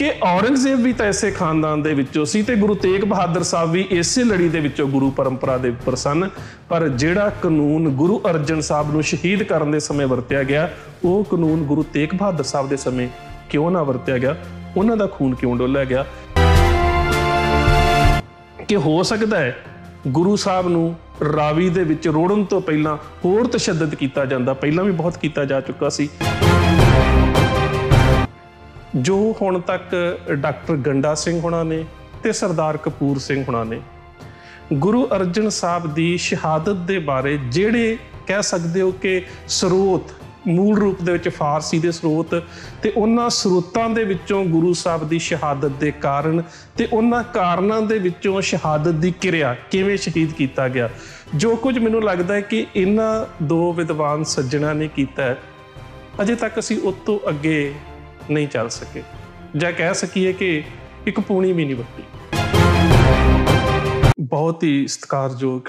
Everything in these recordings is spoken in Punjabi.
ਕਿ ਔਰੰਗਜ਼ੇਬ ਵੀ ਤਾਂ ਇਸੇ ਖਾਨਦਾਨ ਦੇ ਵਿੱਚੋਂ ਸੀ ਤੇ ਗੁਰੂ ਤੇਗ ਬਹਾਦਰ ਸਾਹਿਬ ਵੀ ਇਸੇ ਲੜੀ ਦੇ ਵਿੱਚੋਂ ਗੁਰੂ ਪਰੰਪਰਾ ਦੇ ਉੱਪਰ ਸਨ ਪਰ ਜਿਹੜਾ ਕਾਨੂੰਨ ਗੁਰੂ ਅਰਜਨ ਸਾਹਿਬ ਨੂੰ ਸ਼ਹੀਦ ਕਰਨ ਦੇ ਸਮੇਂ ਵਰਤਿਆ ਗਿਆ ਉਹ ਕਾਨੂੰਨ ਗੁਰੂ ਤੇਗ ਬਹਾਦਰ ਸਾਹਿਬ ਦੇ ਸਮੇਂ ਕਿਉਂ ਨਾ ਵਰਤਿਆ ਗਿਆ ਉਹਨਾਂ ਦਾ ਖੂਨ ਕਿਉਂ ਡੋਲਿਆ ਗਿਆ ਕਿ ਹੋ ਸਕਦਾ ਹੈ ਗੁਰੂ ਸਾਹਿਬ ਨੂੰ ਰਾਵੀ ਦੇ ਵਿੱਚ ਰੋੜਨ ਤੋਂ ਪਹਿਲਾਂ ਹੋਰ ਤਸ਼ੱਦਦ ਕੀਤਾ ਜਾਂਦਾ ਪਹਿਲਾਂ ਵੀ ਬਹੁਤ ਕੀਤਾ ਜਾ ਚੁੱਕਾ ਸੀ ਜੋ ਹੁਣ ਤੱਕ ਡਾਕਟਰ ਗੰਡਾ ਸਿੰਘ ਹੁਣਾਂ ਨੇ ਤੇ ਸਰਦਾਰ ਕਪੂਰ ਸਿੰਘ ਹੁਣਾਂ ਨੇ ਗੁਰੂ ਅਰਜਨ ਸਾਹਿਬ ਦੀ ਸ਼ਹਾਦਤ ਦੇ ਬਾਰੇ ਜਿਹੜੇ ਕਹਿ ਸਕਦੇ ਹੋ ਕਿ ਸਰੋਤ ਮੂਲ ਰੂਪ ਦੇ ਵਿੱਚ ਫਾਰਸੀ ਦੇ ਸਰੋਤ ਤੇ ਉਹਨਾਂ ਸਰੋਤਾਂ ਦੇ ਵਿੱਚੋਂ ਗੁਰੂ ਸਾਹਿਬ ਦੀ ਸ਼ਹਾਦਤ ਦੇ ਕਾਰਨ ਤੇ ਉਹਨਾਂ ਕਾਰਨਾਂ ਦੇ ਵਿੱਚੋਂ ਸ਼ਹਾਦਤ ਦੀ ਕਿਰਿਆ ਕਿਵੇਂ ਸ਼ਹੀਦ ਕੀਤਾ ਗਿਆ ਜੋ ਕੁਝ ਮੈਨੂੰ ਲੱਗਦਾ ਹੈ ਕਿ ਇਹਨਾਂ ਦੋ ਵਿਦਵਾਨ ਸੱਜਣਾ ਨੇ ਕੀਤਾ ਹੈ ਅਜੇ ਤੱਕ ਅਸੀਂ ਉਸ ਤੋਂ ਅੱਗੇ ਨਹੀਂ ਚੱਲ ਸਕੇ ਜਾਂ ਕਹਿ ਸਕੀਏ ਕਿ ਇੱਕ ਪੂਣੀ ਵੀ ਨਹੀਂ ਬੱਤੀ ਬਹੁਤ ਹੀ ਸਤਿਕਾਰਯੋਗ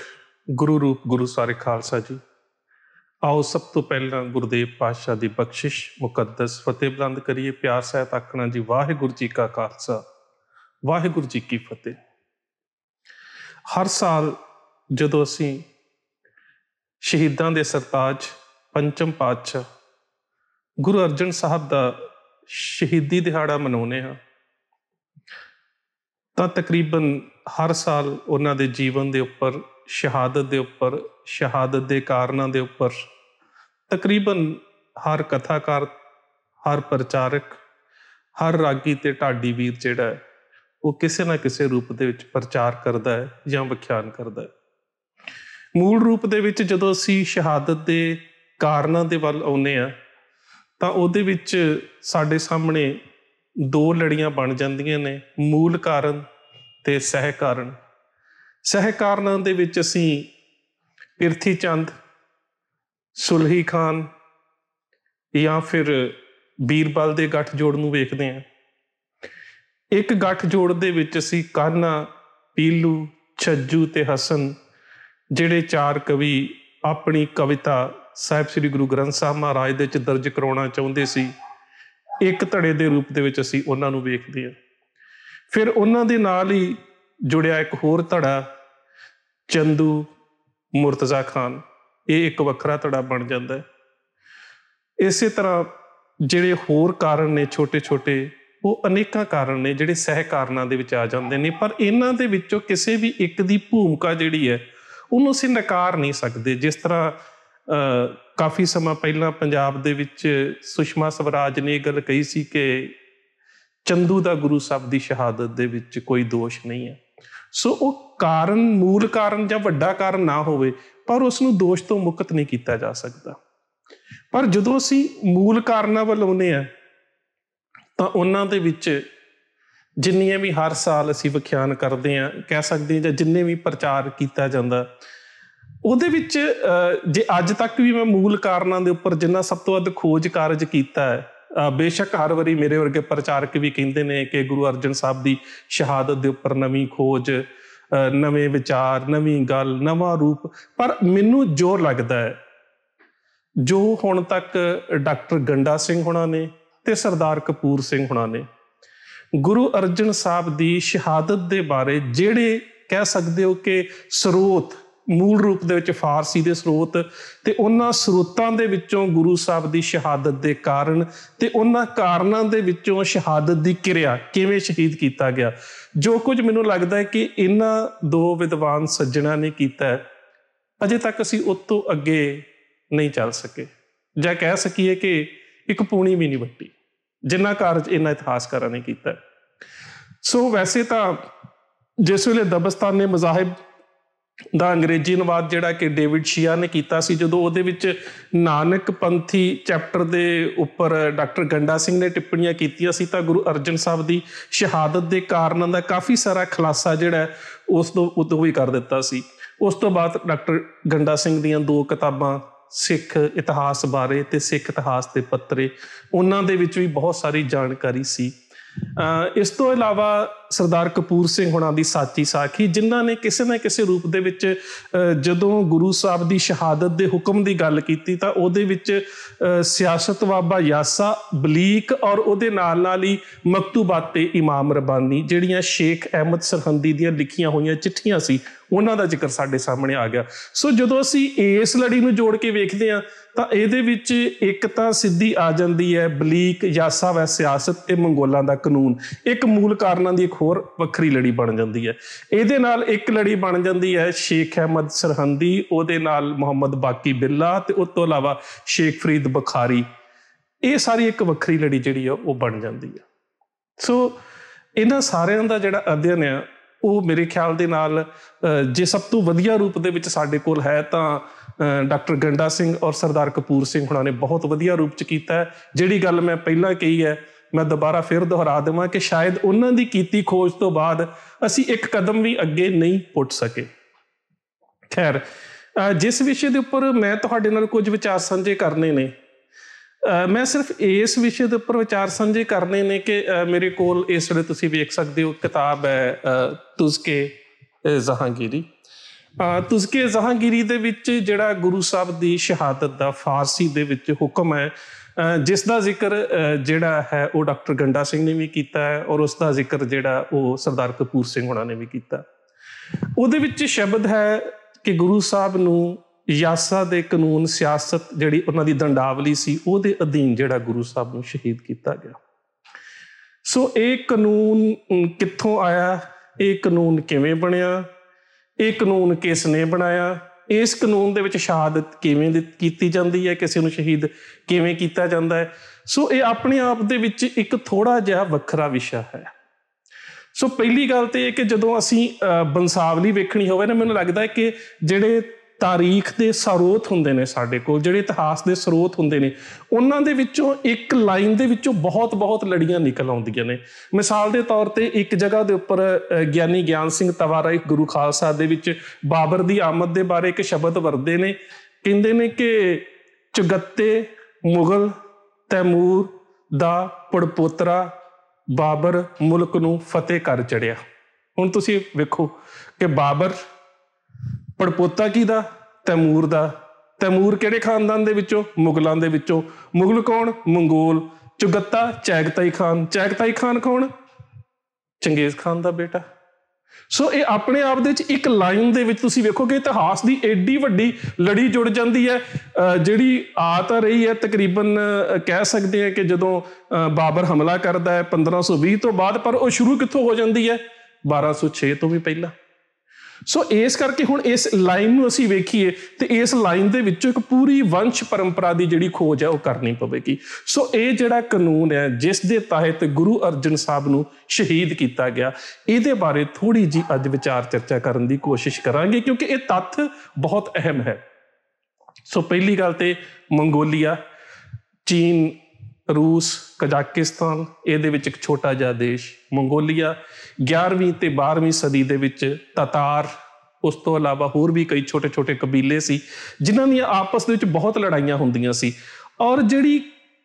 ਗੁਰੂ ਰੂਪ ਗੁਰੂ ਸਾਰੇ ਖਾਲਸਾ ਜੀ ਆਓ ਸਭ ਤੋਂ ਪਹਿਲਾਂ ਗੁਰਦੇਵ ਪਾਤਸ਼ਾਹ ਦੀ ਬਖਸ਼ਿਸ਼ ਮੁਕੱਦਸ ਫਤਿਹ ਬਲੰਦ ਕਰੀਏ ਪਿਆਰ ਸਹਿਤ ਆਖਣਾ ਜੀ ਵਾਹਿਗੁਰੂ ਜੀ ਕਾ ਖਾਲਸਾ ਵਾਹਿਗੁਰੂ ਜੀ ਕੀ ਫਤਿਹ ਹਰ ਸਾਲ ਜਦੋਂ ਅਸੀਂ ਸ਼ਹੀਦਾਂ ਦੇ ਸਰਤਾਜ ਪੰਚਮ ਪਾਤਸ਼ਾਹ ਗੁਰੂ ਅਰਜਨ ਸਾਹਿਬ ਦਾ ਸ਼ਹੀਦੀ ਦਿਹਾੜਾ ਮਨਾਉਨੇ ਆ ਤਾਂ ਤਕਰੀਬਨ ਹਰ ਸਾਲ ਉਹਨਾਂ ਦੇ ਜੀਵਨ ਦੇ ਉੱਪਰ ਸ਼ਹਾਦਤ ਦੇ ਉੱਪਰ ਸ਼ਹਾਦਤ ਦੇ ਕਾਰਨਾਂ ਦੇ ਉੱਪਰ ਤਕਰੀਬਨ ਹਰ ਕਥਾਕਾਰ ਹਰ ਪ੍ਰਚਾਰਕ ਹਰ ਰਾਗੀ ਤੇ ਢਾਡੀ ਵੀਰ ਜਿਹੜਾ ਉਹ ਕਿਸੇ ਨਾ ਕਿਸੇ ਰੂਪ ਦੇ ਵਿੱਚ ਪ੍ਰਚਾਰ ਕਰਦਾ ਹੈ ਜਾਂ ਵਿਖਿਆਨ ਕਰਦਾ ਹੈ ਮੂਲ ਰੂਪ ਦੇ ਵਿੱਚ ਜਦੋਂ ਅਸੀਂ ਸ਼ਹਾਦਤ ਦੇ ਕਾਰਨਾਂ ਦੇ ਵੱਲ ਆਉਨੇ ਆ ਤਾਂ ਉਹਦੇ ਵਿੱਚ ਸਾਡੇ ਸਾਹਮਣੇ ਦੋ ਲੜੀਆਂ ਬਣ ਜਾਂਦੀਆਂ ਨੇ ਮੂਲ ਕਾਰਨ ਤੇ ਸਹਿ ਕਾਰਨ ਸਹਿ ਕਾਰਨਾਂ ਦੇ ਵਿੱਚ ਅਸੀਂ ਪਿਰਥੀ ਚੰਦ ਸੁਲਹੀ ਖਾਨ ਜਾਂ ਫਿਰ ਬੀਰਬਲ ਦੇ ਗੱਠ ਜੋੜ ਨੂੰ ਵੇਖਦੇ ਹਾਂ ਇੱਕ ਗੱਠ ਜੋੜ ਦੇ ਵਿੱਚ ਅਸੀਂ ਕਾਨਾ ਪੀਲੂ ਛੱਜੂ ਤੇ ਹਸਨ ਜਿਹੜੇ ਚਾਰ ਕਵੀ ਆਪਣੀ ਕਵਿਤਾ ਸਾਹਿਬ ਸ੍ਰੀ ਗੁਰੂ ਗ੍ਰੰਥ ਸਾਹਿਬ ਮਹਾਰਾਜ ਦੇ ਵਿੱਚ ਦਰਜ ਕਰਾਉਣਾ ਚਾਹੁੰਦੇ ਸੀ ਇੱਕ ਧੜੇ ਦੇ ਰੂਪ ਦੇ ਵਿੱਚ ਅਸੀਂ ਉਹਨਾਂ ਨੂੰ ਵੇਖਦੇ ਹਾਂ ਫਿਰ ਉਹਨਾਂ ਦੇ ਨਾਲ ਹੀ ਜੁੜਿਆ ਇੱਕ ਹੋਰ ਧੜਾ ਚੰਦੂ ਮੁਰਤਜ਼ਾ ਖਾਨ ਇਹ ਇੱਕ ਵੱਖਰਾ ਧੜਾ ਬਣ ਜਾਂਦਾ ਹੈ ਇਸੇ ਤਰ੍ਹਾਂ ਜਿਹੜੇ ਹੋਰ ਕਾਰਨ ਨੇ ਛੋਟੇ-ਛੋਟੇ ਉਹ ਅਨੇਕਾਂ ਕਾਰਨ ਨੇ ਜਿਹੜੇ ਸਹਿ ਕਾਰਨਾਂ ਦੇ ਵਿੱਚ ਆ ਜਾਂਦੇ ਨੇ ਪਰ ਇਹਨਾਂ ਦੇ ਵਿੱਚੋਂ ਕਿਸੇ ਵੀ ਇੱਕ ਦੀ ਭੂਮਿਕਾ ਜਿਹੜੀ ਹੈ ਉਹਨੂੰ ਅਸੀਂ ਨਕਾਰ ਨਹੀਂ ਸਕਦੇ ਜਿਸ ਤਰ੍ਹਾਂ ਕਾਫੀ ਸਮਾਂ ਪਹਿਲਾਂ ਪੰਜਾਬ ਦੇ ਵਿੱਚ ਸੁਸ਼ਮਾ ਸਵਰਾਜ ਨੇ ਇਹ ਗੱਲ ਕਹੀ ਸੀ ਕਿ ਚੰਦੂ ਦਾ ਗੁਰੂ ਸਾਹਿਬ ਦੀ ਸ਼ਹਾਦਤ ਦੇ ਵਿੱਚ ਕੋਈ ਦੋਸ਼ ਨਹੀਂ ਹੈ ਸੋ ਉਹ ਕਾਰਨ ਮੂਲ ਕਾਰਨ ਜਾਂ ਵੱਡਾ ਕਾਰਨ ਨਾ ਹੋਵੇ ਪਰ ਉਸ ਨੂੰ ਦੋਸ਼ ਤੋਂ ਮੁਕਤ ਨਹੀਂ ਕੀਤਾ ਜਾ ਸਕਦਾ ਪਰ ਜਦੋਂ ਅਸੀਂ ਮੂਲ ਕਾਰਨਾਂ ਵੱਲ ਆਉਨੇ ਆ ਤਾਂ ਉਹਨਾਂ ਦੇ ਵਿੱਚ ਜਿੰਨੀਆਂ ਵੀ ਹਰ ਸਾਲ ਅਸੀਂ ਵਿਖਿਆਨ ਕਰਦੇ ਆ ਕਹਿ ਸਕਦੇ ਆ ਜਾਂ ਜਿੰਨੇ ਵੀ ਪ੍ਰਚਾਰ ਕੀਤਾ ਜਾਂਦਾ ਉਹਦੇ ਵਿੱਚ ਜੇ ਅੱਜ ਤੱਕ ਵੀ ਮੈਂ ਮੂਲ ਕਾਰਨਾਂ ਦੇ ਉੱਪਰ ਜਿੰਨਾ ਸਭ ਤੋਂ ਵੱਧ ਖੋਜ ਕਾਰਜ ਕੀਤਾ ਹੈ ਬੇਸ਼ੱਕ ਹਰ ਵਾਰੀ ਮੇਰੇ ਵਰਗੇ ਪ੍ਰਚਾਰਕ ਵੀ ਕਹਿੰਦੇ ਨੇ ਕਿ ਗੁਰੂ ਅਰਜਨ ਸਾਹਿਬ ਦੀ ਸ਼ਹਾਦਤ ਦੇ ਉੱਪਰ ਨਵੀਂ ਖੋਜ ਨਵੇਂ ਵਿਚਾਰ ਨਵੀਂ ਗੱਲ ਨਵਾਂ ਰੂਪ ਪਰ ਮੈਨੂੰ ਜ਼ੋਰ ਲੱਗਦਾ ਹੈ ਜੋ ਹੁਣ ਤੱਕ ਡਾਕਟਰ ਗੰਡਾ ਸਿੰਘ ਹੁਣਾਂ ਨੇ ਤੇ ਸਰਦਾਰ ਕਪੂਰ ਸਿੰਘ ਹੁਣਾਂ ਨੇ ਗੁਰੂ ਅਰਜਨ ਸਾਹਿਬ ਦੀ ਸ਼ਹਾਦਤ ਦੇ ਬਾਰੇ ਜਿਹੜੇ ਕਹਿ ਸਕਦੇ ਹੋ ਕਿ ਸਰੋਤ ਮੂਲ ਰੂਪ ਦੇ ਵਿੱਚ ਫਾਰਸੀ ਦੇ ਸਰੋਤ ਤੇ ਉਹਨਾਂ ਸਰੋਤਾਂ ਦੇ ਵਿੱਚੋਂ ਗੁਰੂ ਸਾਹਿਬ ਦੀ ਸ਼ਹਾਦਤ ਦੇ ਕਾਰਨ ਤੇ ਉਹਨਾਂ ਕਾਰਨਾਂ ਦੇ ਵਿੱਚੋਂ ਸ਼ਹਾਦਤ ਦੀ ਕਿਰਿਆ ਕਿਵੇਂ ਸ਼ਹੀਦ ਕੀਤਾ ਗਿਆ ਜੋ ਕੁਝ ਮੈਨੂੰ ਲੱਗਦਾ ਹੈ ਕਿ ਇਹਨਾਂ ਦੋ ਵਿਦਵਾਨ ਸੱਜਣਾ ਨੇ ਕੀਤਾ ਅਜੇ ਤੱਕ ਅਸੀਂ ਉਸ ਤੋਂ ਅੱਗੇ ਨਹੀਂ ਚੱਲ ਸਕੇ ਜਾਂ ਕਹਿ ਸਕੀਏ ਕਿ ਇੱਕ ਪੂਣੀ ਵੀ ਨਹੀਂ ਵੱਟੀ ਜਿੰਨਾ ਕਾਰਜ ਇਹਨਾਂ ਇਤਿਹਾਸਕਾਰਾਂ ਨੇ ਕੀਤਾ ਸੋ ਵੈਸੇ ਤਾਂ ਜਿਸ ਵੇਲੇ ਦਬਸਤਾਨ ਨੇ ਮਜ਼ਾਹਿਬ ਦਾ ਅੰਗਰੇਜ਼ੀ ਅਨੁਵਾਦ ਜਿਹੜਾ ਕਿ ਡੇਵਿਡ ਸ਼ੀਆ ਨੇ ਕੀਤਾ ਸੀ ਜਦੋਂ ਉਹਦੇ ਵਿੱਚ ਨਾਨਕ ਪੰਥੀ ਚੈਪਟਰ ਦੇ ਉੱਪਰ ਡਾਕਟਰ ਗੰਡਾ ਸਿੰਘ ਨੇ ਟਿੱਪਣੀਆਂ ਕੀਤੀਆਂ ਸੀ ਤਾਂ ਗੁਰੂ ਅਰਜਨ ਸਾਹਿਬ ਦੀ ਸ਼ਹਾਦਤ ਦੇ ਕਾਰਨਾਂ ਦਾ ਕਾਫੀ ਸਾਰਾ ਖਲਾਸਾ ਜਿਹੜਾ ਉਸ ਤੋਂ ਉਦੋਂ ਵੀ ਕਰ ਦਿੱਤਾ ਸੀ ਉਸ ਤੋਂ ਬਾਅਦ ਡਾਕਟਰ ਗੰਡਾ ਸਿੰਘ ਦੀਆਂ ਦੋ ਕਿਤਾਬਾਂ ਸਿੱਖ ਇਤਿਹਾਸ ਬਾਰੇ ਤੇ ਸਿੱਖ ਇਤਿਹਾਸ ਦੇ ਪੱਤਰੇ ਉਹਨਾਂ ਦੇ ਵਿੱਚ ਵੀ ਬਹੁਤ ਸਾਰੀ ਜਾਣਕਾਰੀ ਸੀ ਇਸ ਤੋਂ ਇਲਾਵਾ ਸਰਦਾਰ ਕਪੂਰ ਸਿੰਘ ਹੁਣਾਂ ਦੀ ਸਾਥੀ ਸਾਖੀ ਜਿਨ੍ਹਾਂ ਨੇ ਕਿਸੇ ਨਾ ਕਿਸੇ ਰੂਪ ਦੇ ਵਿੱਚ ਜਦੋਂ ਗੁਰੂ ਸਾਹਿਬ ਦੀ ਸ਼ਹਾਦਤ ਦੇ ਹੁਕਮ ਦੀ ਗੱਲ ਕੀਤੀ ਤਾਂ ਉਹਦੇ ਵਿੱਚ ਸਿਆਸਤ ਬਾਬਾ ਯਾਸਾ ਬਲੀਕ ਔਰ ਉਹਦੇ ਨਾਲ ਨਾਲ ਹੀ ਮਕਤੂਬਾਤ ਤੇ ਇਮਾਮ ਰਬਾਨੀ ਜਿਹੜੀਆਂ ਸ਼ੇਖ ਅਹਿਮਦ ਸਰਹੰਦੀ ਦੀਆਂ ਲਿਖੀਆਂ ਹੋਈਆਂ ਚਿੱਠੀਆਂ ਸੀ ਉਹਨਾਂ ਦਾ ਜ਼ਿਕਰ ਸਾਡੇ ਸਾਹਮਣੇ ਆ ਗਿਆ ਸੋ ਜਦੋਂ ਅਸੀਂ ਇਸ ਲੜੀ ਨੂੰ ਜੋੜ ਕੇ ਵੇਖਦੇ ਹਾਂ ਤਾਂ ਇਹਦੇ ਵਿੱਚ ਇੱਕ ਤਾਂ ਸਿੱਧੀ ਆ ਜਾਂਦੀ ਹੈ ਬਲੀਕ ਯਾਸਾ ਵੈ ਸਿਆਸਤ ਤੇ ਮੰਗੋਲਾਂ ਦਾ ਕਾਨੂੰਨ ਇੱਕ ਮੂਲ ਕਾਰਨਾਂ ਦੀ ਇੱਕ ਹੋਰ ਵੱਖਰੀ ਲੜੀ ਬਣ ਜਾਂਦੀ ਹੈ ਇਹਦੇ ਨਾਲ ਇੱਕ ਲੜੀ ਬਣ ਜਾਂਦੀ ਹੈ ਸ਼ੇਖ ਅਹਿਮਦ ਸਰਹੰਦੀ ਉਹਦੇ ਨਾਲ ਮੁਹੰਮਦ ਬਾਕੀ ਬਿੱਲਾ ਤੇ ਉਸ ਤੋਂ ਇਲਾਵਾ ਸ਼ੇਖ ਫਰੀਦ ਬਖਾਰੀ ਇਹ ਸਾਰੀ ਇੱਕ ਵੱਖਰੀ ਲੜੀ ਜਿਹੜੀ ਆ ਉਹ ਬਣ ਜਾਂਦੀ ਹੈ ਸੋ ਇਹਨਾਂ ਸਾਰਿਆਂ ਦਾ ਜਿਹੜਾ ਅਧਿਐਨ ਆ ਉਹ ਮੇਰੇ ਖਿਆਲ ਦੇ ਨਾਲ ਜੇ ਸਭ ਤੋਂ ਵਧੀਆ ਰੂਪ ਦੇ ਵਿੱਚ ਸਾਡੇ ਕੋਲ ਹੈ ਤਾਂ ਡਾਕਟਰ ਗੰਡਾ ਸਿੰਘ ਔਰ ਸਰਦਾਰ ਕਪੂਰ ਸਿੰਘ ਹੁਣਾਂ ਨੇ ਬਹੁਤ ਵਧੀਆ ਰੂਪ ਚ ਕੀਤਾ ਹੈ ਜਿਹੜੀ ਗੱਲ ਮੈਂ ਪਹਿਲਾਂ ਕਹੀ ਹੈ ਮੈਂ ਦੁਬਾਰਾ ਫਿਰ ਦੁਹਰਾ ਦੇਵਾਂ ਕਿ ਸ਼ਾਇਦ ਉਹਨਾਂ ਦੀ ਕੀਤੀ ਖੋਜ ਤੋਂ ਬਾਅਦ ਅਸੀਂ ਇੱਕ ਕਦਮ ਵੀ ਅੱਗੇ ਨਹੀਂ ਪੁੱਟ ਸਕੇ ਖੈਰ ਜਿਸ ਵਿਸ਼ੇ ਦੇ ਉੱਪਰ ਮੈਂ ਤੁਹਾਡੇ ਨਾਲ ਕੁਝ ਵਿਚਾਰ ਸਾਂਝੇ ਕਰਨੇ ਨੇ ਮੈਂ ਸਿਰਫ ਇਸ ਵਿਸ਼ੇ ਦੇ ਉੱਪਰ ਵਿਚਾਰ ਸਾਂਝੇ ਕਰਨੇ ਨੇ ਕਿ ਮੇਰੇ ਕੋਲ ਇਸ ਵੇਲੇ ਤੁਸੀਂ ਵੇਖ ਸਕਦੇ ਹੋ ਕਿਤਾਬ ਹੈ ਤੁਸਕੇ ਜ਼ਹਾਂਗੀਰੀ ਤੁਸਕੇ ਜ਼ਹਾਂਗੀਰੀ ਦੇ ਵਿੱਚ ਜਿਹੜਾ ਗੁਰੂ ਸਾਹਿਬ ਦੀ ਸ਼ਹਾਦਤ ਦਾ ਫਾਰਸੀ ਦੇ ਵਿੱਚ ਹੁਕਮ ਹੈ ਜਿਸ ਦਾ ਜ਼ਿਕਰ ਜਿਹੜਾ ਹੈ ਉਹ ਡਾਕਟਰ ਗੰਡਾ ਸਿੰਘ ਨੇ ਵੀ ਕੀਤਾ ਹੈ ਔਰ ਉਸ ਦਾ ਜ਼ਿਕਰ ਜਿਹੜਾ ਉਹ ਸਰਦਾਰ ਕਪੂਰ ਸਿੰਘ ਹੁਣਾਂ ਨੇ ਵੀ ਕੀਤਾ ਉਹਦੇ ਵਿੱਚ ਸ਼ਬਦ ਹੈ ਕਿ ਗੁਰੂ ਸਾਹਿਬ ਨੂੰ ਯਾਸਾ ਦੇ ਕਾਨੂੰਨ ਸਿਆਸਤ ਜਿਹੜੀ ਉਹਨਾਂ ਦੀ ਦੰਡਾਵਲੀ ਸੀ ਉਹਦੇ ਅਧੀਨ ਜਿਹੜਾ ਗੁਰੂ ਸਾਹਿਬ ਨੂੰ ਸ਼ਹੀਦ ਕੀਤਾ ਗਿਆ ਸੋ ਇਹ ਕਾਨੂੰਨ ਕਿੱਥੋਂ ਆਇਆ ਇਹ ਕਾਨੂੰਨ ਕਿਵੇਂ ਬਣਿਆ ਇਹ ਕਾਨੂੰਨ ਕਿਸ ਨੇ ਬਣਾਇਆ ਇਸ ਕਾਨੂੰਨ ਦੇ ਵਿੱਚ ਸ਼ਹਾਦਤ ਕਿਵੇਂ ਕੀਤੀ ਜਾਂਦੀ ਹੈ ਕਿਸੇ ਨੂੰ ਸ਼ਹੀਦ ਕਿਵੇਂ ਕੀਤਾ ਜਾਂਦਾ ਹੈ ਸੋ ਇਹ ਆਪਣੇ ਆਪ ਦੇ ਵਿੱਚ ਇੱਕ ਥੋੜਾ ਜਿਹਾ ਵੱਖਰਾ ਵਿਸ਼ਾ ਹੈ ਸੋ ਪਹਿਲੀ ਗੱਲ ਤੇ ਇਹ ਕਿ ਜਦੋਂ ਅਸੀਂ ਬੰਸਾਵਲੀ ਵੇਖਣੀ ਹੋਵੇ ਨਾ ਮੈਨੂੰ ਲੱਗਦਾ ਹੈ ਕਿ ਜਿਹੜੇ ਤਾਰੀਖ ਦੇ ਸਰੋਤ ਹੁੰਦੇ ਨੇ ਸਾਡੇ ਕੋਲ ਜਿਹੜੇ ਇਤਿਹਾਸ ਦੇ ਸਰੋਤ ਹੁੰਦੇ ਨੇ ਉਹਨਾਂ ਦੇ ਵਿੱਚੋਂ ਇੱਕ ਲਾਈਨ ਦੇ ਵਿੱਚੋਂ ਬਹੁਤ-ਬਹੁਤ ਲੜੀਆਂ ਨਿਕਲ ਆਉਂਦੀਆਂ ਨੇ ਮਿਸਾਲ ਦੇ ਤੌਰ ਤੇ ਇੱਕ ਜਗ੍ਹਾ ਦੇ ਉੱਪਰ ਗਿਆਨੀ ਗਿਆਨ ਸਿੰਘ ਤਵਾਰਾ ਇੱਕ ਗੁਰੂ ਖਾਲਸਾ ਦੇ ਵਿੱਚ ਬਾਬਰ ਦੀ ਆਮਦ ਦੇ ਬਾਰੇ ਇੱਕ ਸ਼ਬਦ ਵਰਦੇ ਨੇ ਕਹਿੰਦੇ ਨੇ ਕਿ ਚਗੱਤੇ ਮੁਗਲ ਤੈਮੂਰ ਦਾ ਪੜਪੋਤਰਾ ਬਾਬਰ ਮੁਲਕ ਨੂੰ ਫਤਿਹ ਕਰ ਚੜਿਆ ਹੁਣ ਤੁਸੀਂ ਵੇਖੋ ਕਿ ਬਾਬਰ ਪਰ ਪੋਤਾ ਕੀ ਦਾ ਤੈਮੂਰ ਦਾ ਤੈਮੂਰ ਕਿਹੜੇ ਖਾਨਦਾਨ ਦੇ ਵਿੱਚੋਂ ਮੁਗਲਾਂ ਦੇ ਵਿੱਚੋਂ ਮੁਗਲ ਕੌਣ Mongol Chughtai Chagatai Khan Chagatai Khan ਕੌਣ ਚੰਗੇਜ਼ ਖਾਨ ਦਾ ਬੇਟਾ ਸੋ ਇਹ ਆਪਣੇ ਆਪ ਦੇ ਵਿੱਚ ਇੱਕ ਲਾਈਨ ਦੇ ਵਿੱਚ ਤੁਸੀਂ ਵੇਖੋਗੇ ਇਤਿਹਾਸ ਦੀ ਐਡੀ ਵੱਡੀ ਲੜੀ ਜੁੜ ਜਾਂਦੀ ਹੈ ਜਿਹੜੀ ਆ ਤਾਂ ਰਹੀ ਹੈ ਤਕਰੀਬਨ ਕਹਿ ਸਕਦੇ ਹਾਂ ਕਿ ਜਦੋਂ ਬਾਬਰ ਹਮਲਾ ਕਰਦਾ ਹੈ 1520 ਤੋਂ ਬਾਅਦ ਪਰ ਉਹ ਸ਼ੁਰੂ ਕਿੱਥੋਂ ਹੋ ਜਾਂਦੀ ਹੈ 1206 ਤੋਂ ਵੀ ਪਹਿਲਾਂ ਸੋ ਇਸ ਕਰਕੇ ਹੁਣ ਇਸ ਲਾਈਨ ਨੂੰ ਅਸੀਂ ਵੇਖੀਏ ਤੇ ਇਸ ਲਾਈਨ ਦੇ ਵਿੱਚੋਂ ਇੱਕ ਪੂਰੀ ਵੰਸ਼ ਪਰੰਪਰਾ ਦੀ ਜਿਹੜੀ ਖੋਜ ਹੈ ਉਹ ਕਰਨੀ ਪਵੇਗੀ ਸੋ ਇਹ ਜਿਹੜਾ ਕਾਨੂੰਨ ਹੈ ਜਿਸ ਦੇ ਤਹਿਤ ਗੁਰੂ ਅਰਜਨ ਸਾਹਿਬ ਨੂੰ ਸ਼ਹੀਦ ਕੀਤਾ ਗਿਆ ਇਹਦੇ ਬਾਰੇ ਥੋੜੀ ਜੀ ਅੱਜ ਵਿਚਾਰ ਚਰਚਾ ਕਰਨ ਦੀ ਕੋਸ਼ਿਸ਼ ਕਰਾਂਗੇ ਕਿਉਂਕਿ ਇਹ ਤੱਥ ਬਹੁਤ ਅਹਿਮ ਹੈ ਸੋ ਪਹਿਲੀ ਗੱਲ ਤੇ ਮੰਗੋਲੀਆ ਚੀਨ ਰੂਸ ਕਜ਼ਾਕਿਸਤਾਨ ਇਹਦੇ ਵਿੱਚ ਇੱਕ ਛੋਟਾ ਜਿਹਾ ਦੇਸ਼ ਮੰਗੋਲੀਆ 11ਵੀਂ ਤੇ 12ਵੀਂ ਸਦੀ ਦੇ ਵਿੱਚ ਤਤਾਰ ਉਸ ਤੋਂ ਇਲਾਵਾ ਹੋਰ ਵੀ ਕਈ ਛੋਟੇ-ਛੋਟੇ ਕਬੀਲੇ ਸੀ ਜਿਨ੍ਹਾਂ ਦੀਆਂ ਆਪਸ ਦੇ ਵਿੱਚ ਬਹੁਤ ਲੜਾਈਆਂ ਹੁੰਦੀਆਂ ਸੀ ਔਰ ਜਿਹੜੀ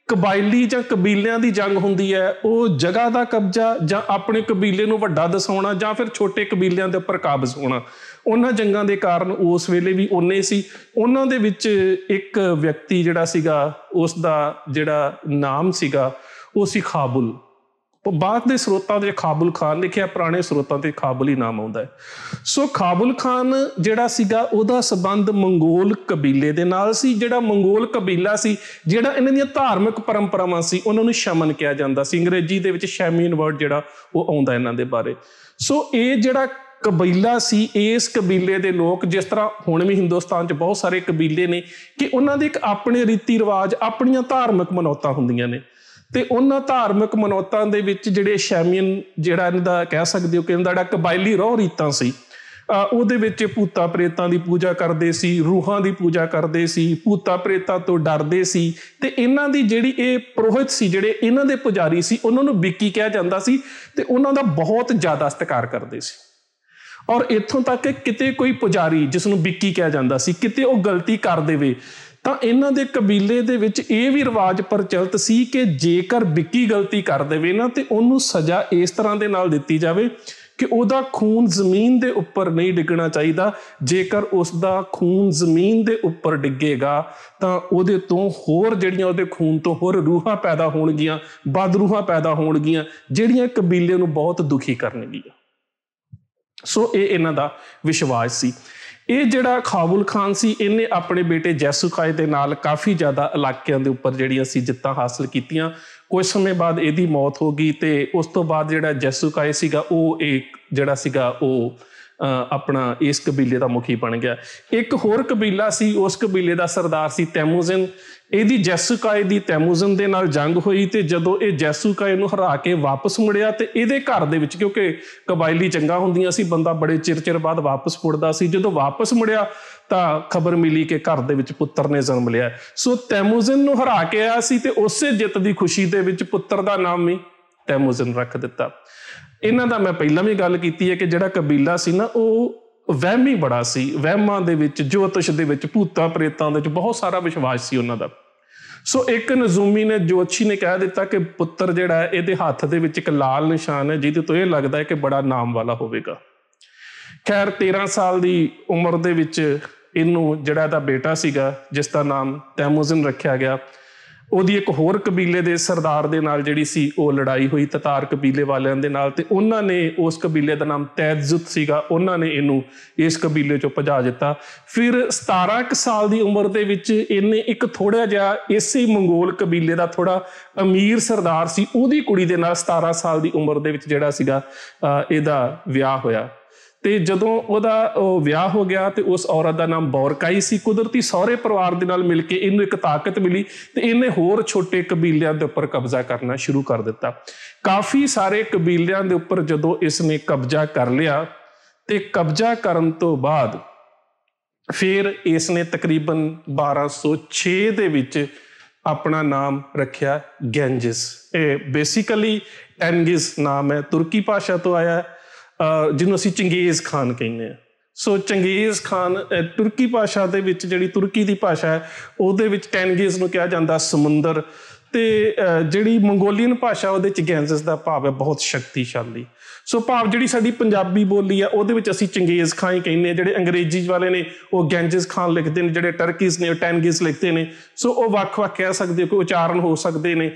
ਕਬਾਇਲੀ ਜਾਂ ਕਬੀਲਿਆਂ ਦੀ ਜੰਗ ਹੁੰਦੀ ਹੈ ਉਹ ਜਗ੍ਹਾ ਦਾ ਕਬਜ਼ਾ ਜਾਂ ਆਪਣੇ ਕਬੀਲੇ ਨੂੰ ਵੱਡਾ ਦਸਾਉਣਾ ਜਾਂ ਫਿਰ ਛੋਟੇ ਕਬੀਲਿਆਂ ਦੇ ਉੱਪਰ ਕਾਬਜ਼ ਹੋਣਾ ਉਹਨਾਂ ਜੰਗਾਂ ਦੇ ਕਾਰਨ ਉਸ ਵੇਲੇ ਵੀ ਉਹਨੇ ਸੀ ਉਹਨਾਂ ਦੇ ਵਿੱਚ ਇੱਕ ਵਿਅਕਤੀ ਜਿਹੜਾ ਸੀਗਾ ਉਸ ਦਾ ਜਿਹੜਾ ਨਾਮ ਸੀਗਾ ਉਹ ਸੀ ਖਾਬੁਲ ਬਾਅਦ ਦੇ ਸਰੋਤਾਂ ਦੇ ਖਾਬੁਲ ਖਾਨ ਲਿਖਿਆ ਪੁਰਾਣੇ ਸਰੋਤਾਂ ਤੇ ਖਾਬੁਲ ਹੀ ਨਾਮ ਆਉਂਦਾ ਹੈ ਸੋ ਖਾਬੁਲ ਖਾਨ ਜਿਹੜਾ ਸੀਗਾ ਉਹਦਾ ਸਬੰਧ ਮੰਗੋਲ ਕਬੀਲੇ ਦੇ ਨਾਲ ਸੀ ਜਿਹੜਾ ਮੰਗੋਲ ਕਬੀਲਾ ਸੀ ਜਿਹੜਾ ਇਹਨਾਂ ਦੀਆਂ ਧਾਰਮਿਕ ਪਰੰਪਰਾਵਾਂ ਸੀ ਉਹਨਾਂ ਨੂੰ ਸ਼ਮਨ ਕਿਹਾ ਜਾਂਦਾ ਸੀ ਅੰਗਰੇਜ਼ੀ ਦੇ ਵਿੱਚ ਸ਼ੈਮੀਨ ਵਰਡ ਜਿਹੜਾ ਉਹ ਆਉਂਦਾ ਇਹਨਾਂ ਦੇ ਬਾਰੇ ਸੋ ਇਹ ਜਿਹੜਾ ਕਬੀਲਾ ਸੀ ਇਸ ਕਬੀਲੇ ਦੇ ਲੋਕ ਜਿਸ ਤਰ੍ਹਾਂ ਹੁਣ ਵੀ ਹਿੰਦੁਸਤਾਨ 'ਚ ਬਹੁਤ ਸਾਰੇ ਕਬੀਲੇ ਨੇ ਕਿ ਉਹਨਾਂ ਦੇ ਇੱਕ ਆਪਣੇ ਰੀਤੀ ਰਿਵਾਜ ਆਪਣੀਆਂ ਧਾਰਮਿਕ ਮਨੌਤਾਂ ਹੁੰਦੀਆਂ ਨੇ ਤੇ ਉਹਨਾਂ ਧਾਰਮਿਕ ਮਨੌਤਾਂ ਦੇ ਵਿੱਚ ਜਿਹੜੇ ਸ਼ੈਮੀਅਨ ਜਿਹੜਾ ਇਹਨਾਂ ਦਾ ਕਹਿ ਸਕਦੇ ਹੋ ਕਿ ਇਹਨਾਂ ਦਾ ਕਬਾਇਲੀ ਰੋਹ ਰੀਤਾਂ ਸੀ ਉਹਦੇ ਵਿੱਚ ਪੂਤਾ ਪ੍ਰੇਤਾਂ ਦੀ ਪੂਜਾ ਕਰਦੇ ਸੀ ਰੂਹਾਂ ਦੀ ਪੂਜਾ ਕਰਦੇ ਸੀ ਪੂਤਾ ਪ੍ਰੇਤਾਂ ਤੋਂ ਡਰਦੇ ਸੀ ਤੇ ਇਹਨਾਂ ਦੀ ਜਿਹੜੀ ਇਹ ਪ੍ਰੋਹਿਤ ਸੀ ਜਿਹੜੇ ਇਹਨਾਂ ਦੇ ਪੁਜਾਰੀ ਸੀ ਉਹਨਾਂ ਨੂੰ ਬਿੱਕੀ ਕਿਹਾ ਜਾਂਦਾ ਸੀ ਤੇ ਉਹਨਾਂ ਦਾ ਬਹੁਤ ਜ਼ਿਆਦਾ ਸਤਿਕਾਰ ਕਰਦੇ ਸੀ ਔਰ ਇੱਥੋਂ ਤੱਕ ਕਿ ਕਿਤੇ ਕੋਈ ਪੁਜਾਰੀ ਜਿਸ ਨੂੰ ਬਿੱਕੀ ਕਿਹਾ ਜਾਂਦਾ ਸੀ ਕਿਤੇ ਉਹ ਗਲਤੀ ਕਰ ਦੇਵੇ ਤਾਂ ਇਹਨਾਂ ਦੇ ਕਬੀਲੇ ਦੇ ਵਿੱਚ ਇਹ ਵੀ ਰਿਵਾਜ ਪ੍ਰਚਲਿਤ ਸੀ ਕਿ ਜੇਕਰ ਬਿੱਕੀ ਗਲਤੀ ਕਰ ਦੇਵੇ ਨਾ ਤੇ ਉਹਨੂੰ ਸਜ਼ਾ ਇਸ ਤਰ੍ਹਾਂ ਦੇ ਨਾਲ ਦਿੱਤੀ ਜਾਵੇ ਕਿ ਉਹਦਾ ਖੂਨ ਜ਼ਮੀਨ ਦੇ ਉੱਪਰ ਨਹੀਂ ਡਿੱਗਣਾ ਚਾਹੀਦਾ ਜੇਕਰ ਉਸ ਦਾ ਖੂਨ ਜ਼ਮੀਨ ਦੇ ਉੱਪਰ ਡਿੱਗੇਗਾ ਤਾਂ ਉਹਦੇ ਤੋਂ ਹੋਰ ਜਿਹੜੀਆਂ ਉਹਦੇ ਖੂਨ ਤੋਂ ਹੋਰ ਰੂਹਾਂ ਪੈਦਾ ਹੋਣਗੀਆਂ ਬਦਰੂਹਾਂ ਪੈਦਾ ਹੋਣਗੀਆਂ ਜਿਹੜੀਆਂ ਕਬੀਲੇ ਨੂੰ ਬਹੁਤ ਦੁਖੀ ਕਰਨਗੀਆਂ ਸੋ ਇਹ ਇਹਨਾਂ ਦਾ ਵਿਸ਼ਵਾਸ ਸੀ ਇਹ ਜਿਹੜਾ ਖਾਬੁਲ ਖਾਨ ਸੀ ਇਹਨੇ ਆਪਣੇ ਬੇਟੇ ਜੈਸੂ ਖਾਏ ਦੇ ਨਾਲ ਕਾਫੀ ਜ਼ਿਆਦਾ ਇਲਾਕਿਆਂ ਦੇ ਉੱਪਰ ਜਿਹੜੀਆਂ ਸੀ ਜਿੱਤਾਂ ਹਾਸਲ ਕੀਤੀਆਂ ਕੁਝ ਸਮੇਂ ਬਾਅਦ ਇਹਦੀ ਮੌਤ ਹੋ ਗਈ ਤੇ ਉਸ ਤੋਂ ਬਾਅਦ ਜਿਹੜਾ ਜੈਸੂ ਖਾਏ ਸੀਗਾ ਉਹ ਇੱਕ ਜਿਹੜਾ ਸੀਗਾ ਉਹ ਆਪਣਾ ਇਸ ਕਬੀਲੇ ਦਾ ਮੁਖੀ ਬਣ ਗਿਆ ਇੱਕ ਹੋਰ ਕਬੀਲਾ ਸੀ ਉਸ ਕਬੀਲੇ ਦਾ ਸਰਦਾਰ ਸੀ ਤੈਮੂਜ਼ਨ ਇਹਦੀ ਜੈਸੂਕਾਏ ਦੀ ਤੈਮੂਜ਼ਨ ਦੇ ਨਾਲ ਜੰਗ ਹੋਈ ਤੇ ਜਦੋਂ ਇਹ ਜੈਸੂਕਾਏ ਨੂੰ ਹਰਾ ਕੇ ਵਾਪਸ ਮੁੜਿਆ ਤੇ ਇਹਦੇ ਘਰ ਦੇ ਵਿੱਚ ਕਿਉਂਕਿ ਕਬਾਇਲੀ ਚੰਗਾ ਹੁੰਦੀਆਂ ਸੀ ਬੰਦਾ ਬੜੇ ਚਿਰ ਚਿਰ ਬਾਅਦ ਵਾਪਸ ਮੁੜਦਾ ਸੀ ਜਦੋਂ ਵਾਪਸ ਮੁੜਿਆ ਤਾਂ ਖਬਰ ਮਿਲੀ ਕਿ ਘਰ ਦੇ ਵਿੱਚ ਪੁੱਤਰ ਨੇ ਜਨਮ ਲਿਆ ਸੋ ਤੈਮੂਜ਼ਨ ਨੂੰ ਹਰਾ ਕੇ ਆਇਆ ਸੀ ਤੇ ਉਸੇ ਜਿੱਤ ਦੀ ਖੁਸ਼ੀ ਦੇ ਵਿੱਚ ਪੁੱਤਰ ਦਾ ਨਾਮ ਵੀ ਤੈਮੂਜ਼ਨ ਰੱਖ ਦਿੱਤਾ ਇਹਨਾਂ ਦਾ ਮੈਂ ਪਹਿਲਾਂ ਵੀ ਗੱਲ ਕੀਤੀ ਹੈ ਕਿ ਜਿਹੜਾ ਕਬੀਲਾ ਸੀ ਨਾ ਉਹ ਵਹਿਮੀ ਬੜਾ ਸੀ ਵਹਿਮਾਂ ਦੇ ਵਿੱਚ ਜੋਤਿਸ਼ ਦੇ ਵਿੱਚ ਭੂਤਾਂ ਪ੍ਰੇਤਾਂ ਦੇ ਵਿੱਚ ਬਹੁਤ ਸਾਰਾ ਵਿਸ਼ਵਾਸ ਸੀ ਉਹਨਾਂ ਦਾ ਸੋ ਇੱਕ ਨਜ਼ੂਮੀ ਨੇ ਅੱਛੀ ਨੇ ਕਹਿ ਦਿੱਤਾ ਕਿ ਪੁੱਤਰ ਜਿਹੜਾ ਹੈ ਇਹਦੇ ਹੱਥ ਦੇ ਵਿੱਚ ਇੱਕ ਲਾਲ ਨਿਸ਼ਾਨ ਹੈ ਜਿਹਦੇ ਤੋਂ ਇਹ ਲੱਗਦਾ ਹੈ ਕਿ ਬੜਾ ਨਾਮ ਵਾਲਾ ਹੋਵੇਗਾ ਖੈਰ 13 ਸਾਲ ਦੀ ਉਮਰ ਦੇ ਵਿੱਚ ਇਹਨੂੰ ਜਿਹੜਾ ਦਾ ਬੇਟਾ ਸੀਗਾ ਜਿਸ ਦਾ ਨਾਮ ਤੈਮੂਜ਼ਨ ਰੱਖਿਆ ਗਿਆ ਉਹਦੀ ਇੱਕ ਹੋਰ ਕਬੀਲੇ ਦੇ ਸਰਦਾਰ ਦੇ ਨਾਲ ਜਿਹੜੀ ਸੀ ਉਹ ਲੜਾਈ ਹੋਈ ਤਤਾਰ ਕਬੀਲੇ ਵਾਲਿਆਂ ਦੇ ਨਾਲ ਤੇ ਉਹਨਾਂ ਨੇ ਉਸ ਕਬੀਲੇ ਦਾ ਨਾਮ ਤੈਜੁਤ ਸੀਗਾ ਉਹਨਾਂ ਨੇ ਇਹਨੂੰ ਇਸ ਕਬੀਲੇ ਚੋਂ ਭਜਾ ਦਿੱਤਾ ਫਿਰ 17 ਕ ਸਾਲ ਦੀ ਉਮਰ ਦੇ ਵਿੱਚ ਇਹਨੇ ਇੱਕ ਥੋੜਾ ਜਿਹਾ ਇਸੇ ਮੰਗੋਲ ਕਬੀਲੇ ਦਾ ਥੋੜਾ ਅਮੀਰ ਸਰਦਾਰ ਸੀ ਉਹਦੀ ਕੁੜੀ ਦੇ ਨਾਲ 17 ਸਾਲ ਦੀ ਉਮਰ ਦੇ ਵਿੱਚ ਜਿਹੜਾ ਸੀਗਾ ਇਹਦਾ ਵਿਆਹ ਹੋਇਆ ਤੇ ਜਦੋਂ ਉਹਦਾ ਵਿਆਹ ਹੋ ਗਿਆ ਤੇ ਉਸ ਔਰਤ ਦਾ ਨਾਮ ਬੌਰਕਾਈ ਸੀ ਕੁਦਰਤੀ ਸਹੁਰੇ ਪਰਿਵਾਰ ਦੇ ਨਾਲ ਮਿਲ ਕੇ ਇਹਨੂੰ ਇੱਕ ਤਾਕਤ ਮਿਲੀ ਤੇ ਇਹਨੇ ਹੋਰ ਛੋਟੇ ਕਬੀਲਿਆਂ ਦੇ ਉੱਪਰ ਕਬਜ਼ਾ ਕਰਨਾ ਸ਼ੁਰੂ ਕਰ ਦਿੱਤਾ ਕਾਫੀ ਸਾਰੇ ਕਬੀਲਿਆਂ ਦੇ ਉੱਪਰ ਜਦੋਂ ਇਸ ਨੇ ਕਬਜ਼ਾ ਕਰ ਲਿਆ ਤੇ ਕਬਜ਼ਾ ਕਰਨ ਤੋਂ ਬਾਅਦ ਫਿਰ ਇਸ ਨੇ ਤਕਰੀਬਨ 1206 ਦੇ ਵਿੱਚ ਆਪਣਾ ਨਾਮ ਰੱਖਿਆ ਗੈਂਜਿਸ ਇਹ ਬੇਸਿਕਲੀ ਟੈਂਗਿਸ ਨਾਮ ਹੈ ਤੁਰਕੀ ਭਾਸ਼ਾ ਤੋਂ ਆਇਆ ਹੈ ਜਿਹਨੂੰ ਅਸੀਂ ਚੰਗੇਜ਼ ਖਾਨ ਕਹਿੰਦੇ ਆ ਸੋ ਚੰਗੇਜ਼ ਖਾਨ ਤੁਰਕੀ ਭਾਸ਼ਾ ਦੇ ਵਿੱਚ ਜਿਹੜੀ ਤੁਰਕੀ ਦੀ ਭਾਸ਼ਾ ਹੈ ਉਹਦੇ ਵਿੱਚ ਟੈਨਗੇਜ਼ ਨੂੰ ਕਿਹਾ ਜਾਂਦਾ ਸਮੁੰਦਰ ਤੇ ਜਿਹੜੀ ਮੰਗੋਲੀਅਨ ਭਾਸ਼ਾ ਉਹਦੇ ਚ ਗੈਂਜਸ ਦਾ ਭਾਵ ਹੈ ਬਹੁਤ ਸ਼ਕਤੀਸ਼ਾਲੀ ਸੋ ਭਾਵ ਜਿਹੜੀ ਸਾਡੀ ਪੰਜਾਬੀ ਬੋਲੀ ਆ ਉਹਦੇ ਵਿੱਚ ਅਸੀਂ ਚੰਗੇਜ਼ ਖਾਂ ਹੀ ਕਹਿੰਦੇ ਆ ਜਿਹੜੇ ਅੰਗਰੇਜ਼ੀ ਵਾਲੇ ਨੇ ਉਹ ਗੈਂਜਸ ਖਾਨ ਲਿਖਦੇ ਨੇ ਜਿਹੜੇ ਟਰਕੀਜ਼ ਨੇ ਉਹ ਟੈਂਗਿਸ ਲਿਖਦੇ ਨੇ ਸੋ ਉਹ ਵੱਖ-ਵੱਖ ਕਹਿ ਸਕਦੇ ਕੋਈ ਉਚਾਰਨ ਹੋ ਸਕਦੇ ਨੇ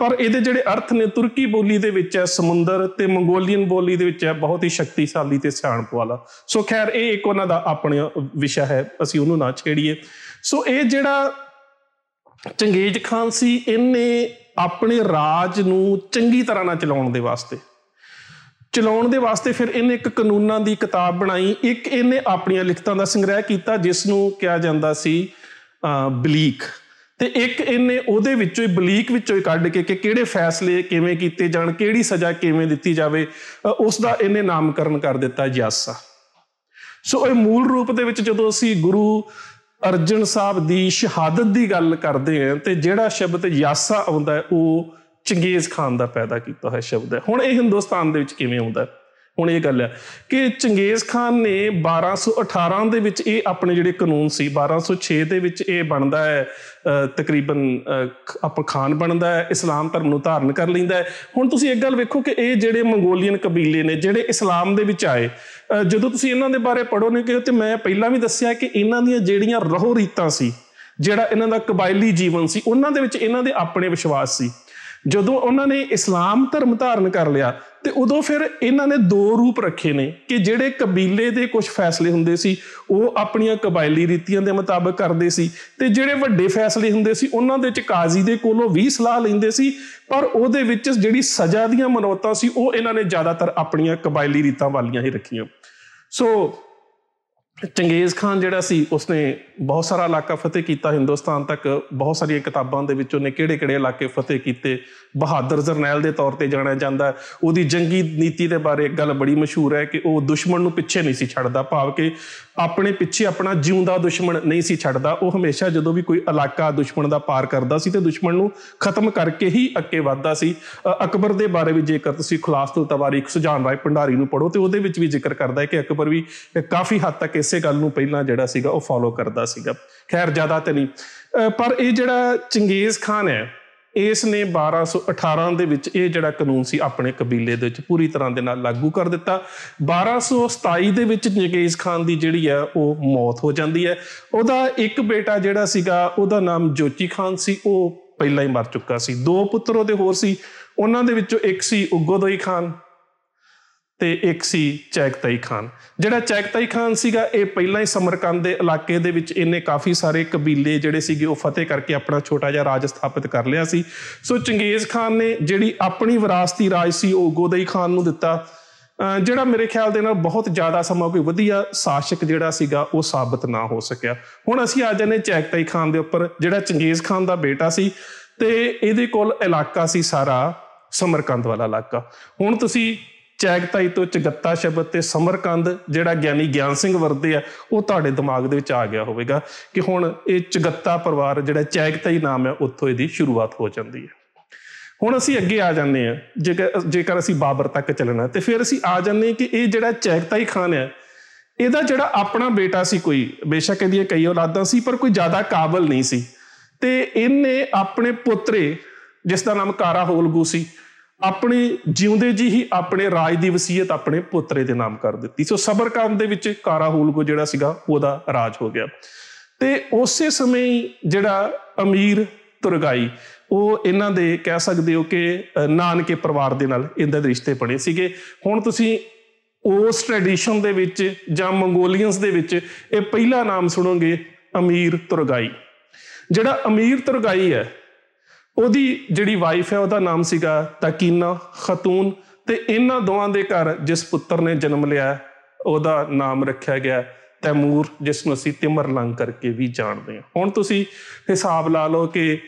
ਪਰ ਇਹਦੇ ਜਿਹੜੇ ਅਰਥ ਨੇ ਤੁਰਕੀ ਬੋਲੀ ਦੇ ਵਿੱਚ ਹੈ ਸਮੁੰਦਰ ਤੇ ਮੰਗੋਲੀਅਨ ਬੋਲੀ ਦੇ ਵਿੱਚ ਹੈ ਬਹੁਤ ਹੀ ਸ਼ਕਤੀਸ਼ਾਲੀ ਤੇ ਸਿਆਣਪ ਵਾਲਾ ਸੋ ਖੈਰ ਇਹ ਇੱਕ ਉਹਨਾਂ ਦਾ ਆਪਣਾ ਵਿਸ਼ਾ ਹੈ ਅਸੀਂ ਉਹਨੂੰ ਨਾ ਛੇੜੀਏ ਸੋ ਇਹ ਜਿਹੜਾ ਚੰਗੇਜ ਖਾਨ ਸੀ ਇਹਨੇ ਆਪਣੇ ਰਾਜ ਨੂੰ ਚੰਗੀ ਤਰ੍ਹਾਂ ਨਾਲ ਚਲਾਉਣ ਦੇ ਵਾਸਤੇ ਚਲਾਉਣ ਦੇ ਵਾਸਤੇ ਫਿਰ ਇਹਨੇ ਇੱਕ ਕਾਨੂੰਨਾਂ ਦੀ ਕਿਤਾਬ ਬਣਾਈ ਇੱਕ ਇਹਨੇ ਆਪਣੀਆਂ ਲਿਖਤਾਂ ਦਾ ਸੰਗ੍ਰਹਿ ਕੀਤਾ ਜਿਸ ਨੂੰ ਕਿਹਾ ਜਾਂਦਾ ਸੀ ਬਲੀਕ ਤੇ ਇੱਕ ਇਹਨੇ ਉਹਦੇ ਵਿੱਚੋਂ ਹੀ ਬਲੀਕ ਵਿੱਚੋਂ ਹੀ ਕੱਢ ਕੇ ਕਿ ਕਿਹੜੇ ਫੈਸਲੇ ਕਿਵੇਂ ਕੀਤੇ ਜਾਣ ਕਿਹੜੀ ਸਜ਼ਾ ਕਿਵੇਂ ਦਿੱਤੀ ਜਾਵੇ ਉਸ ਦਾ ਇਹਨੇ ਨਾਮਕਰਨ ਕਰ ਦਿੱਤਾ ਜਾਸਾ ਸੋ ਇਹ ਮੂਲ ਰੂਪ ਦੇ ਵਿੱਚ ਜਦੋਂ ਅਸੀਂ ਗੁਰੂ ਅਰਜਨ ਸਾਹਿਬ ਦੀ ਸ਼ਹਾਦਤ ਦੀ ਗੱਲ ਕਰਦੇ ਆ ਤੇ ਜਿਹੜਾ ਸ਼ਬਦ ਯਾਸਾ ਆਉਂਦਾ ਉਹ ਚੰਗੇਜ਼ ਖਾਨ ਦਾ ਪੈਦਾ ਕੀਤਾ ਹੋਇਆ ਸ਼ਬਦ ਹੈ ਹੁਣ ਇਹ ਹਿੰਦੁਸਤਾਨ ਦੇ ਵਿੱਚ ਕਿਵੇਂ ਆਉਂਦਾ ਹੈ ਹੁਣ ਇਹ ਗੱਲ ਹੈ ਕਿ ਚੰਗੇਜ਼ ਖਾਨ ਨੇ 1218 ਦੇ ਵਿੱਚ ਇਹ ਆਪਣੇ ਜਿਹੜੇ ਕਾਨੂੰਨ ਸੀ 1206 ਦੇ ਵਿੱਚ ਇਹ ਬਣਦਾ ਹੈ ਤਕਰੀਬਨ ਆਪਾਂ ਖਾਨ ਬਣਦਾ ਹੈ ਇਸਲਾਮ ਧਰਮ ਨੂੰ ਧਾਰਨ ਕਰ ਲੈਂਦਾ ਹੈ ਹੁਣ ਤੁਸੀਂ ਇੱਕ ਗੱਲ ਵੇਖੋ ਕਿ ਇਹ ਜਿਹੜੇ ਮੰਗੋਲੀਅਨ ਕਬੀਲੇ ਨੇ ਜਿਹੜੇ ਇਸਲਾਮ ਦੇ ਵਿੱਚ ਆਏ ਜਦੋਂ ਤੁਸੀਂ ਇਹਨਾਂ ਦੇ ਬਾਰੇ ਪੜੋ ਨੇ ਕਿ ਤੇ ਮੈਂ ਪਹਿਲਾਂ ਵੀ ਦੱਸਿਆ ਕਿ ਇਹਨਾਂ ਦੀਆਂ ਜਿਹੜੀਆਂ ਰਹੁ ਰੀਤਾਂ ਸੀ ਜਿਹੜਾ ਇਹਨਾਂ ਦਾ ਕਬਾਇਲੀ ਜੀਵਨ ਸੀ ਉਹਨਾਂ ਦੇ ਵਿੱਚ ਇਹਨਾਂ ਦੇ ਆਪਣੇ ਵਿਸ਼ਵਾਸ ਸੀ ਜਦੋਂ ਉਹਨਾਂ ਨੇ ਇਸਲਾਮ ਧਰਮ ਧਾਰਨ ਕਰ ਲਿਆ ਤੇ ਉਦੋਂ ਫਿਰ ਇਹਨਾਂ ਨੇ ਦੋ ਰੂਪ ਰੱਖੇ ਨੇ ਕਿ ਜਿਹੜੇ ਕਬੀਲੇ ਦੇ ਕੁਝ ਫੈਸਲੇ ਹੁੰਦੇ ਸੀ ਉਹ ਆਪਣੀਆਂ ਕਬਾਇਲੀ ਰੀਤੀਆਂ ਦੇ ਮੁਤਾਬਕ ਕਰਦੇ ਸੀ ਤੇ ਜਿਹੜੇ ਵੱਡੇ ਫੈਸਲੇ ਹੁੰਦੇ ਸੀ ਉਹਨਾਂ ਦੇ ਚ ਕਾਜ਼ੀ ਦੇ ਕੋਲੋਂ ਵੀ ਸਲਾਹ ਲੈਂਦੇ ਸੀ ਪਰ ਉਹਦੇ ਵਿੱਚ ਜਿਹੜੀ ਸਜ਼ਾ ਦੀਆਂ ਮਨੋਤਾਂ ਸੀ ਉਹ ਇਹਨਾਂ ਨੇ ਜ਼ਿਆਦਾਤਰ ਆਪਣੀਆਂ ਕਬਾਇਲੀ ਰੀਤਾਂ ਵਾਲੀਆਂ ਹੀ ਰੱਖੀਆਂ ਸੋ ਚੰਗੇਜ਼ ਖਾਨ ਜਿਹੜਾ ਸੀ ਉਸਨੇ ਬਹੁਤ ਸਾਰਾ ਇਲਾਕਾ ਫਤਿਹ ਕੀਤਾ ਹਿੰਦੁਸਤਾਨ ਤੱਕ ਬਹੁਤ ਸਾਰੀਆਂ ਕਿਤਾਬਾਂ ਦੇ ਵਿੱਚ ਉਹਨੇ ਕਿਹੜੇ-ਕਿਹੜੇ ਇਲਾਕੇ ਫਤਿਹ ਕੀਤੇ ਬਹਾਦਰ ਜਰਨੈਲ ਦੇ ਤੌਰ ਤੇ ਜਾਣਿਆ ਜਾਂਦਾ ਉਹਦੀ ਜੰਗੀ ਨੀਤੀ ਦੇ ਬਾਰੇ ਇੱਕ ਗੱਲ ਬੜੀ ਮਸ਼ਹੂਰ ਹੈ ਕਿ ਉਹ ਦੁਸ਼ਮਣ ਨੂੰ ਪਿੱਛੇ ਨਹੀਂ ਸੀ ਛੱਡਦਾ ਭਾਵ ਕਿ ਆਪਣੇ ਪਿੱਛੇ ਆਪਣਾ ਜਿਉਂਦਾ ਦੁਸ਼ਮਣ ਨਹੀਂ ਸੀ ਛੱਡਦਾ ਉਹ ਹਮੇਸ਼ਾ ਜਦੋਂ ਵੀ ਕੋਈ ਇਲਾਕਾ ਦੁਸ਼ਮਣ ਦਾ ਪਾਰ ਕਰਦਾ ਸੀ ਤੇ ਦੁਸ਼ਮਣ ਨੂੰ ਖਤਮ ਕਰਕੇ ਹੀ ਅੱਗੇ ਵਧਦਾ ਸੀ ਅਕਬਰ ਦੇ ਬਾਰੇ ਵੀ ਜੇਕਰ ਤੁਸੀਂ ਖੁਲਾਸਤੁਲ ਤਵਾਰੀਖ ਸੁਜਾਨ ਰਾਏ ਭੰਡਾਰੀ ਨੂੰ ਪੜੋ ਤੇ ਉਹਦੇ ਵਿੱਚ ਵੀ ਜ਼ਿਕਰ ਕਰਦਾ ਹੈ ਕਿ ਅਕਬਰ ਵੀ ਕਾਫੀ ਹੱਦ ਤੱਕ ਇਸੇ ਗੱਲ ਨੂੰ ਪਹਿਲਾਂ ਜਿਹੜਾ ਸੀਗਾ ਉਹ ਫਾਲੋ ਕਰਦਾ ਸੀਗਾ ਖੈਰ ਜ਼ਿਆਦਾ ਤੇ ਨਹੀਂ ਪਰ ਇਹ ਜਿਹੜਾ ਚੰਗੇਜ਼ ਖਾਨ ਹੈ ਇਸ ਨੇ 1218 ਦੇ ਵਿੱਚ ਇਹ ਜਿਹੜਾ ਕਾਨੂੰਨ ਸੀ ਆਪਣੇ ਕਬੀਲੇ ਦੇ ਵਿੱਚ ਪੂਰੀ ਤਰ੍ਹਾਂ ਦੇ ਨਾਲ ਲਾਗੂ ਕਰ ਦਿੱਤਾ 1227 ਦੇ ਵਿੱਚ ਨਗੇਸ਼ ਖਾਨ ਦੀ ਜਿਹੜੀ ਆ ਉਹ ਮੌਤ ਹੋ ਜਾਂਦੀ ਹੈ ਉਹਦਾ ਇੱਕ ਬੇਟਾ ਜਿਹੜਾ ਸੀਗਾ ਉਹਦਾ ਨਾਮ ਜੋਤੀ ਖਾਨ ਸੀ ਉਹ ਪਹਿਲਾਂ ਹੀ ਮਰ ਚੁੱਕਾ ਸੀ ਦੋ ਪੁੱਤਰ ਉਹਦੇ ਹੋਰ ਸੀ ਉਹਨਾਂ ਦੇ ਵਿੱਚੋਂ ਇੱਕ ਸੀ ਉਗੋਦੋਈ ਖਾਨ ਤੇ ਇੱਕ ਸੀ ਚੈਕਤਾਈ ਖਾਨ ਜਿਹੜਾ ਚੈਕਤਾਈ ਖਾਨ ਸੀਗਾ ਇਹ ਪਹਿਲਾਂ ਹੀ ਸਮਰਕੰਦ ਦੇ ਇਲਾਕੇ ਦੇ ਵਿੱਚ ਇਹਨੇ ਕਾਫੀ ਸਾਰੇ ਕਬੀਲੇ ਜਿਹੜੇ ਸੀਗੇ ਉਹ ਫਤਿਹ ਕਰਕੇ ਆਪਣਾ ਛੋਟਾ ਜਿਹਾ ਰਾਜ ਸਥਾਪਿਤ ਕਰ ਲਿਆ ਸੀ ਸੋ ਚੰਗੇਜ਼ ਖਾਨ ਨੇ ਜਿਹੜੀ ਆਪਣੀ ਵਿਰਾਸਤੀ ਰਾਜ ਸੀ ਉਹ ਗੋਦਈ ਖਾਨ ਨੂੰ ਦਿੱਤਾ ਜਿਹੜਾ ਮੇਰੇ ਖਿਆਲ ਦੇ ਨਾਲ ਬਹੁਤ ਜ਼ਿਆਦਾ ਸਮਾਂ ਕੋਈ ਵਧੀਆ ਸ਼ਾਸਕ ਜਿਹੜਾ ਸੀਗਾ ਉਹ ਸਾਬਤ ਨਾ ਹੋ ਸਕਿਆ ਹੁਣ ਅਸੀਂ ਆ ਜਾਂਦੇ ਚੈਕਤਾਈ ਖਾਨ ਦੇ ਉੱਪਰ ਜਿਹੜਾ ਚੰਗੇਜ਼ ਖਾਨ ਦਾ ਬੇਟਾ ਸੀ ਤੇ ਇਹਦੇ ਕੋਲ ਇਲਾਕਾ ਸੀ ਸਾਰਾ ਸਮਰਕੰਦ ਵਾਲਾ ਇਲਾਕਾ ਹੁਣ ਤੁਸੀਂ ਚੈਗਤਾਈ ਤੋਂ ਚਗੱਤਾ ਸ਼ਬਦ ਤੇ ਸਮਰਕੰਦ ਜਿਹੜਾ ਗਿਆਨੀ ਗਿਆਨ ਸਿੰਘ ਵਰਦੇ ਆ ਉਹ ਤੁਹਾਡੇ ਦਿਮਾਗ ਦੇ ਵਿੱਚ ਆ ਗਿਆ ਹੋਵੇਗਾ ਕਿ ਹੁਣ ਇਹ ਚਗੱਤਾ ਪਰਿਵਾਰ ਜਿਹੜਾ ਚੈਗਤਾਈ ਨਾਮ ਹੈ ਉੱਥੋਂ ਇਹਦੀ ਸ਼ੁਰੂਆਤ ਹੋ ਜਾਂਦੀ ਹੈ ਹੁਣ ਅਸੀਂ ਅੱਗੇ ਆ ਜਾਂਦੇ ਆ ਜੇਕਰ ਜੇਕਰ ਅਸੀਂ ਬਾਬਰ ਤੱਕ ਚੱਲਣਾ ਤੇ ਫਿਰ ਅਸੀਂ ਆ ਜਾਂਦੇ ਕਿ ਇਹ ਜਿਹੜਾ ਚੈਗਤਾਈ ਖਾਨ ਹੈ ਇਹਦਾ ਜਿਹੜਾ ਆਪਣਾ ਬੇਟਾ ਸੀ ਕੋਈ ਬੇਸ਼ੱਕ ਇਹਦੀਆਂ ਕਈ ਔਲਾਦਾਂ ਸੀ ਪਰ ਕੋਈ ਜ਼ਿਆਦਾ ਕਾਬਲ ਨਹੀਂ ਸੀ ਤੇ ਇਹਨੇ ਆਪਣੇ ਪੁੱਤਰੇ ਜਿਸ ਦਾ ਨਾਮ ਕਾਰਾ ਹੋਲਗੂ ਸੀ ਆਪਣੇ ਜਿਉਂਦੇ ਜੀ ਹੀ ਆਪਣੇ ਰਾਜ ਦੀ ਵਸੀਅਤ ਆਪਣੇ ਪੁੱਤਰੇ ਦੇ ਨਾਮ ਕਰ ਦਿੱਤੀ ਸੋ ਸਬਰ ਕਰਨ ਦੇ ਵਿੱਚ ਕਾਰਾਹੂਲ ਕੋ ਜਿਹੜਾ ਸੀਗਾ ਉਹਦਾ ਰਾਜ ਹੋ ਗਿਆ ਤੇ ਉਸੇ ਸਮੇਂ ਜਿਹੜਾ ਅਮੀਰ ਤੁਰਗਾਈ ਉਹ ਇਹਨਾਂ ਦੇ ਕਹਿ ਸਕਦੇ ਹੋ ਕਿ ਨਾਨਕੇ ਪਰਿਵਾਰ ਦੇ ਨਾਲ ਇਹਨਾਂ ਦੇ ਰਿਸ਼ਤੇ ਬਣੇ ਸੀਗੇ ਹੁਣ ਤੁਸੀਂ ਉਸ ਟ੍ਰੈਡੀਸ਼ਨ ਦੇ ਵਿੱਚ ਜਾਂ ਮੰਗੋਲੀਅਨਸ ਦੇ ਵਿੱਚ ਇਹ ਪਹਿਲਾ ਨਾਮ ਸੁਣੋਗੇ ਅਮੀਰ ਤੁਰਗਾਈ ਜਿਹੜਾ ਅਮੀਰ ਤੁਰਗਾਈ ਹੈ ਉਹਦੀ ਜਿਹੜੀ ਵਾਈਫ ਹੈ ਉਹਦਾ ਨਾਮ ਸੀਗਾ ਤਕੀਨਾ ਖਤੂਨ ਤੇ ਇਹਨਾਂ ਦੋਵਾਂ ਦੇ ਘਰ ਜਿਸ ਪੁੱਤਰ ਨੇ ਜਨਮ ਲਿਆ ਉਹਦਾ ਨਾਮ ਰੱਖਿਆ ਗਿਆ ਤੈਮੂਰ ਜਿਸ ਨੂੰ ਅਸੀਂ ਤਿਮਰਲੰਗ ਕਰਕੇ ਵੀ ਜਾਣਦੇ ਹਾਂ ਹੁਣ ਤੁਸੀਂ ਹਿਸਾਬ ਲਾ ਲਓ ਕਿ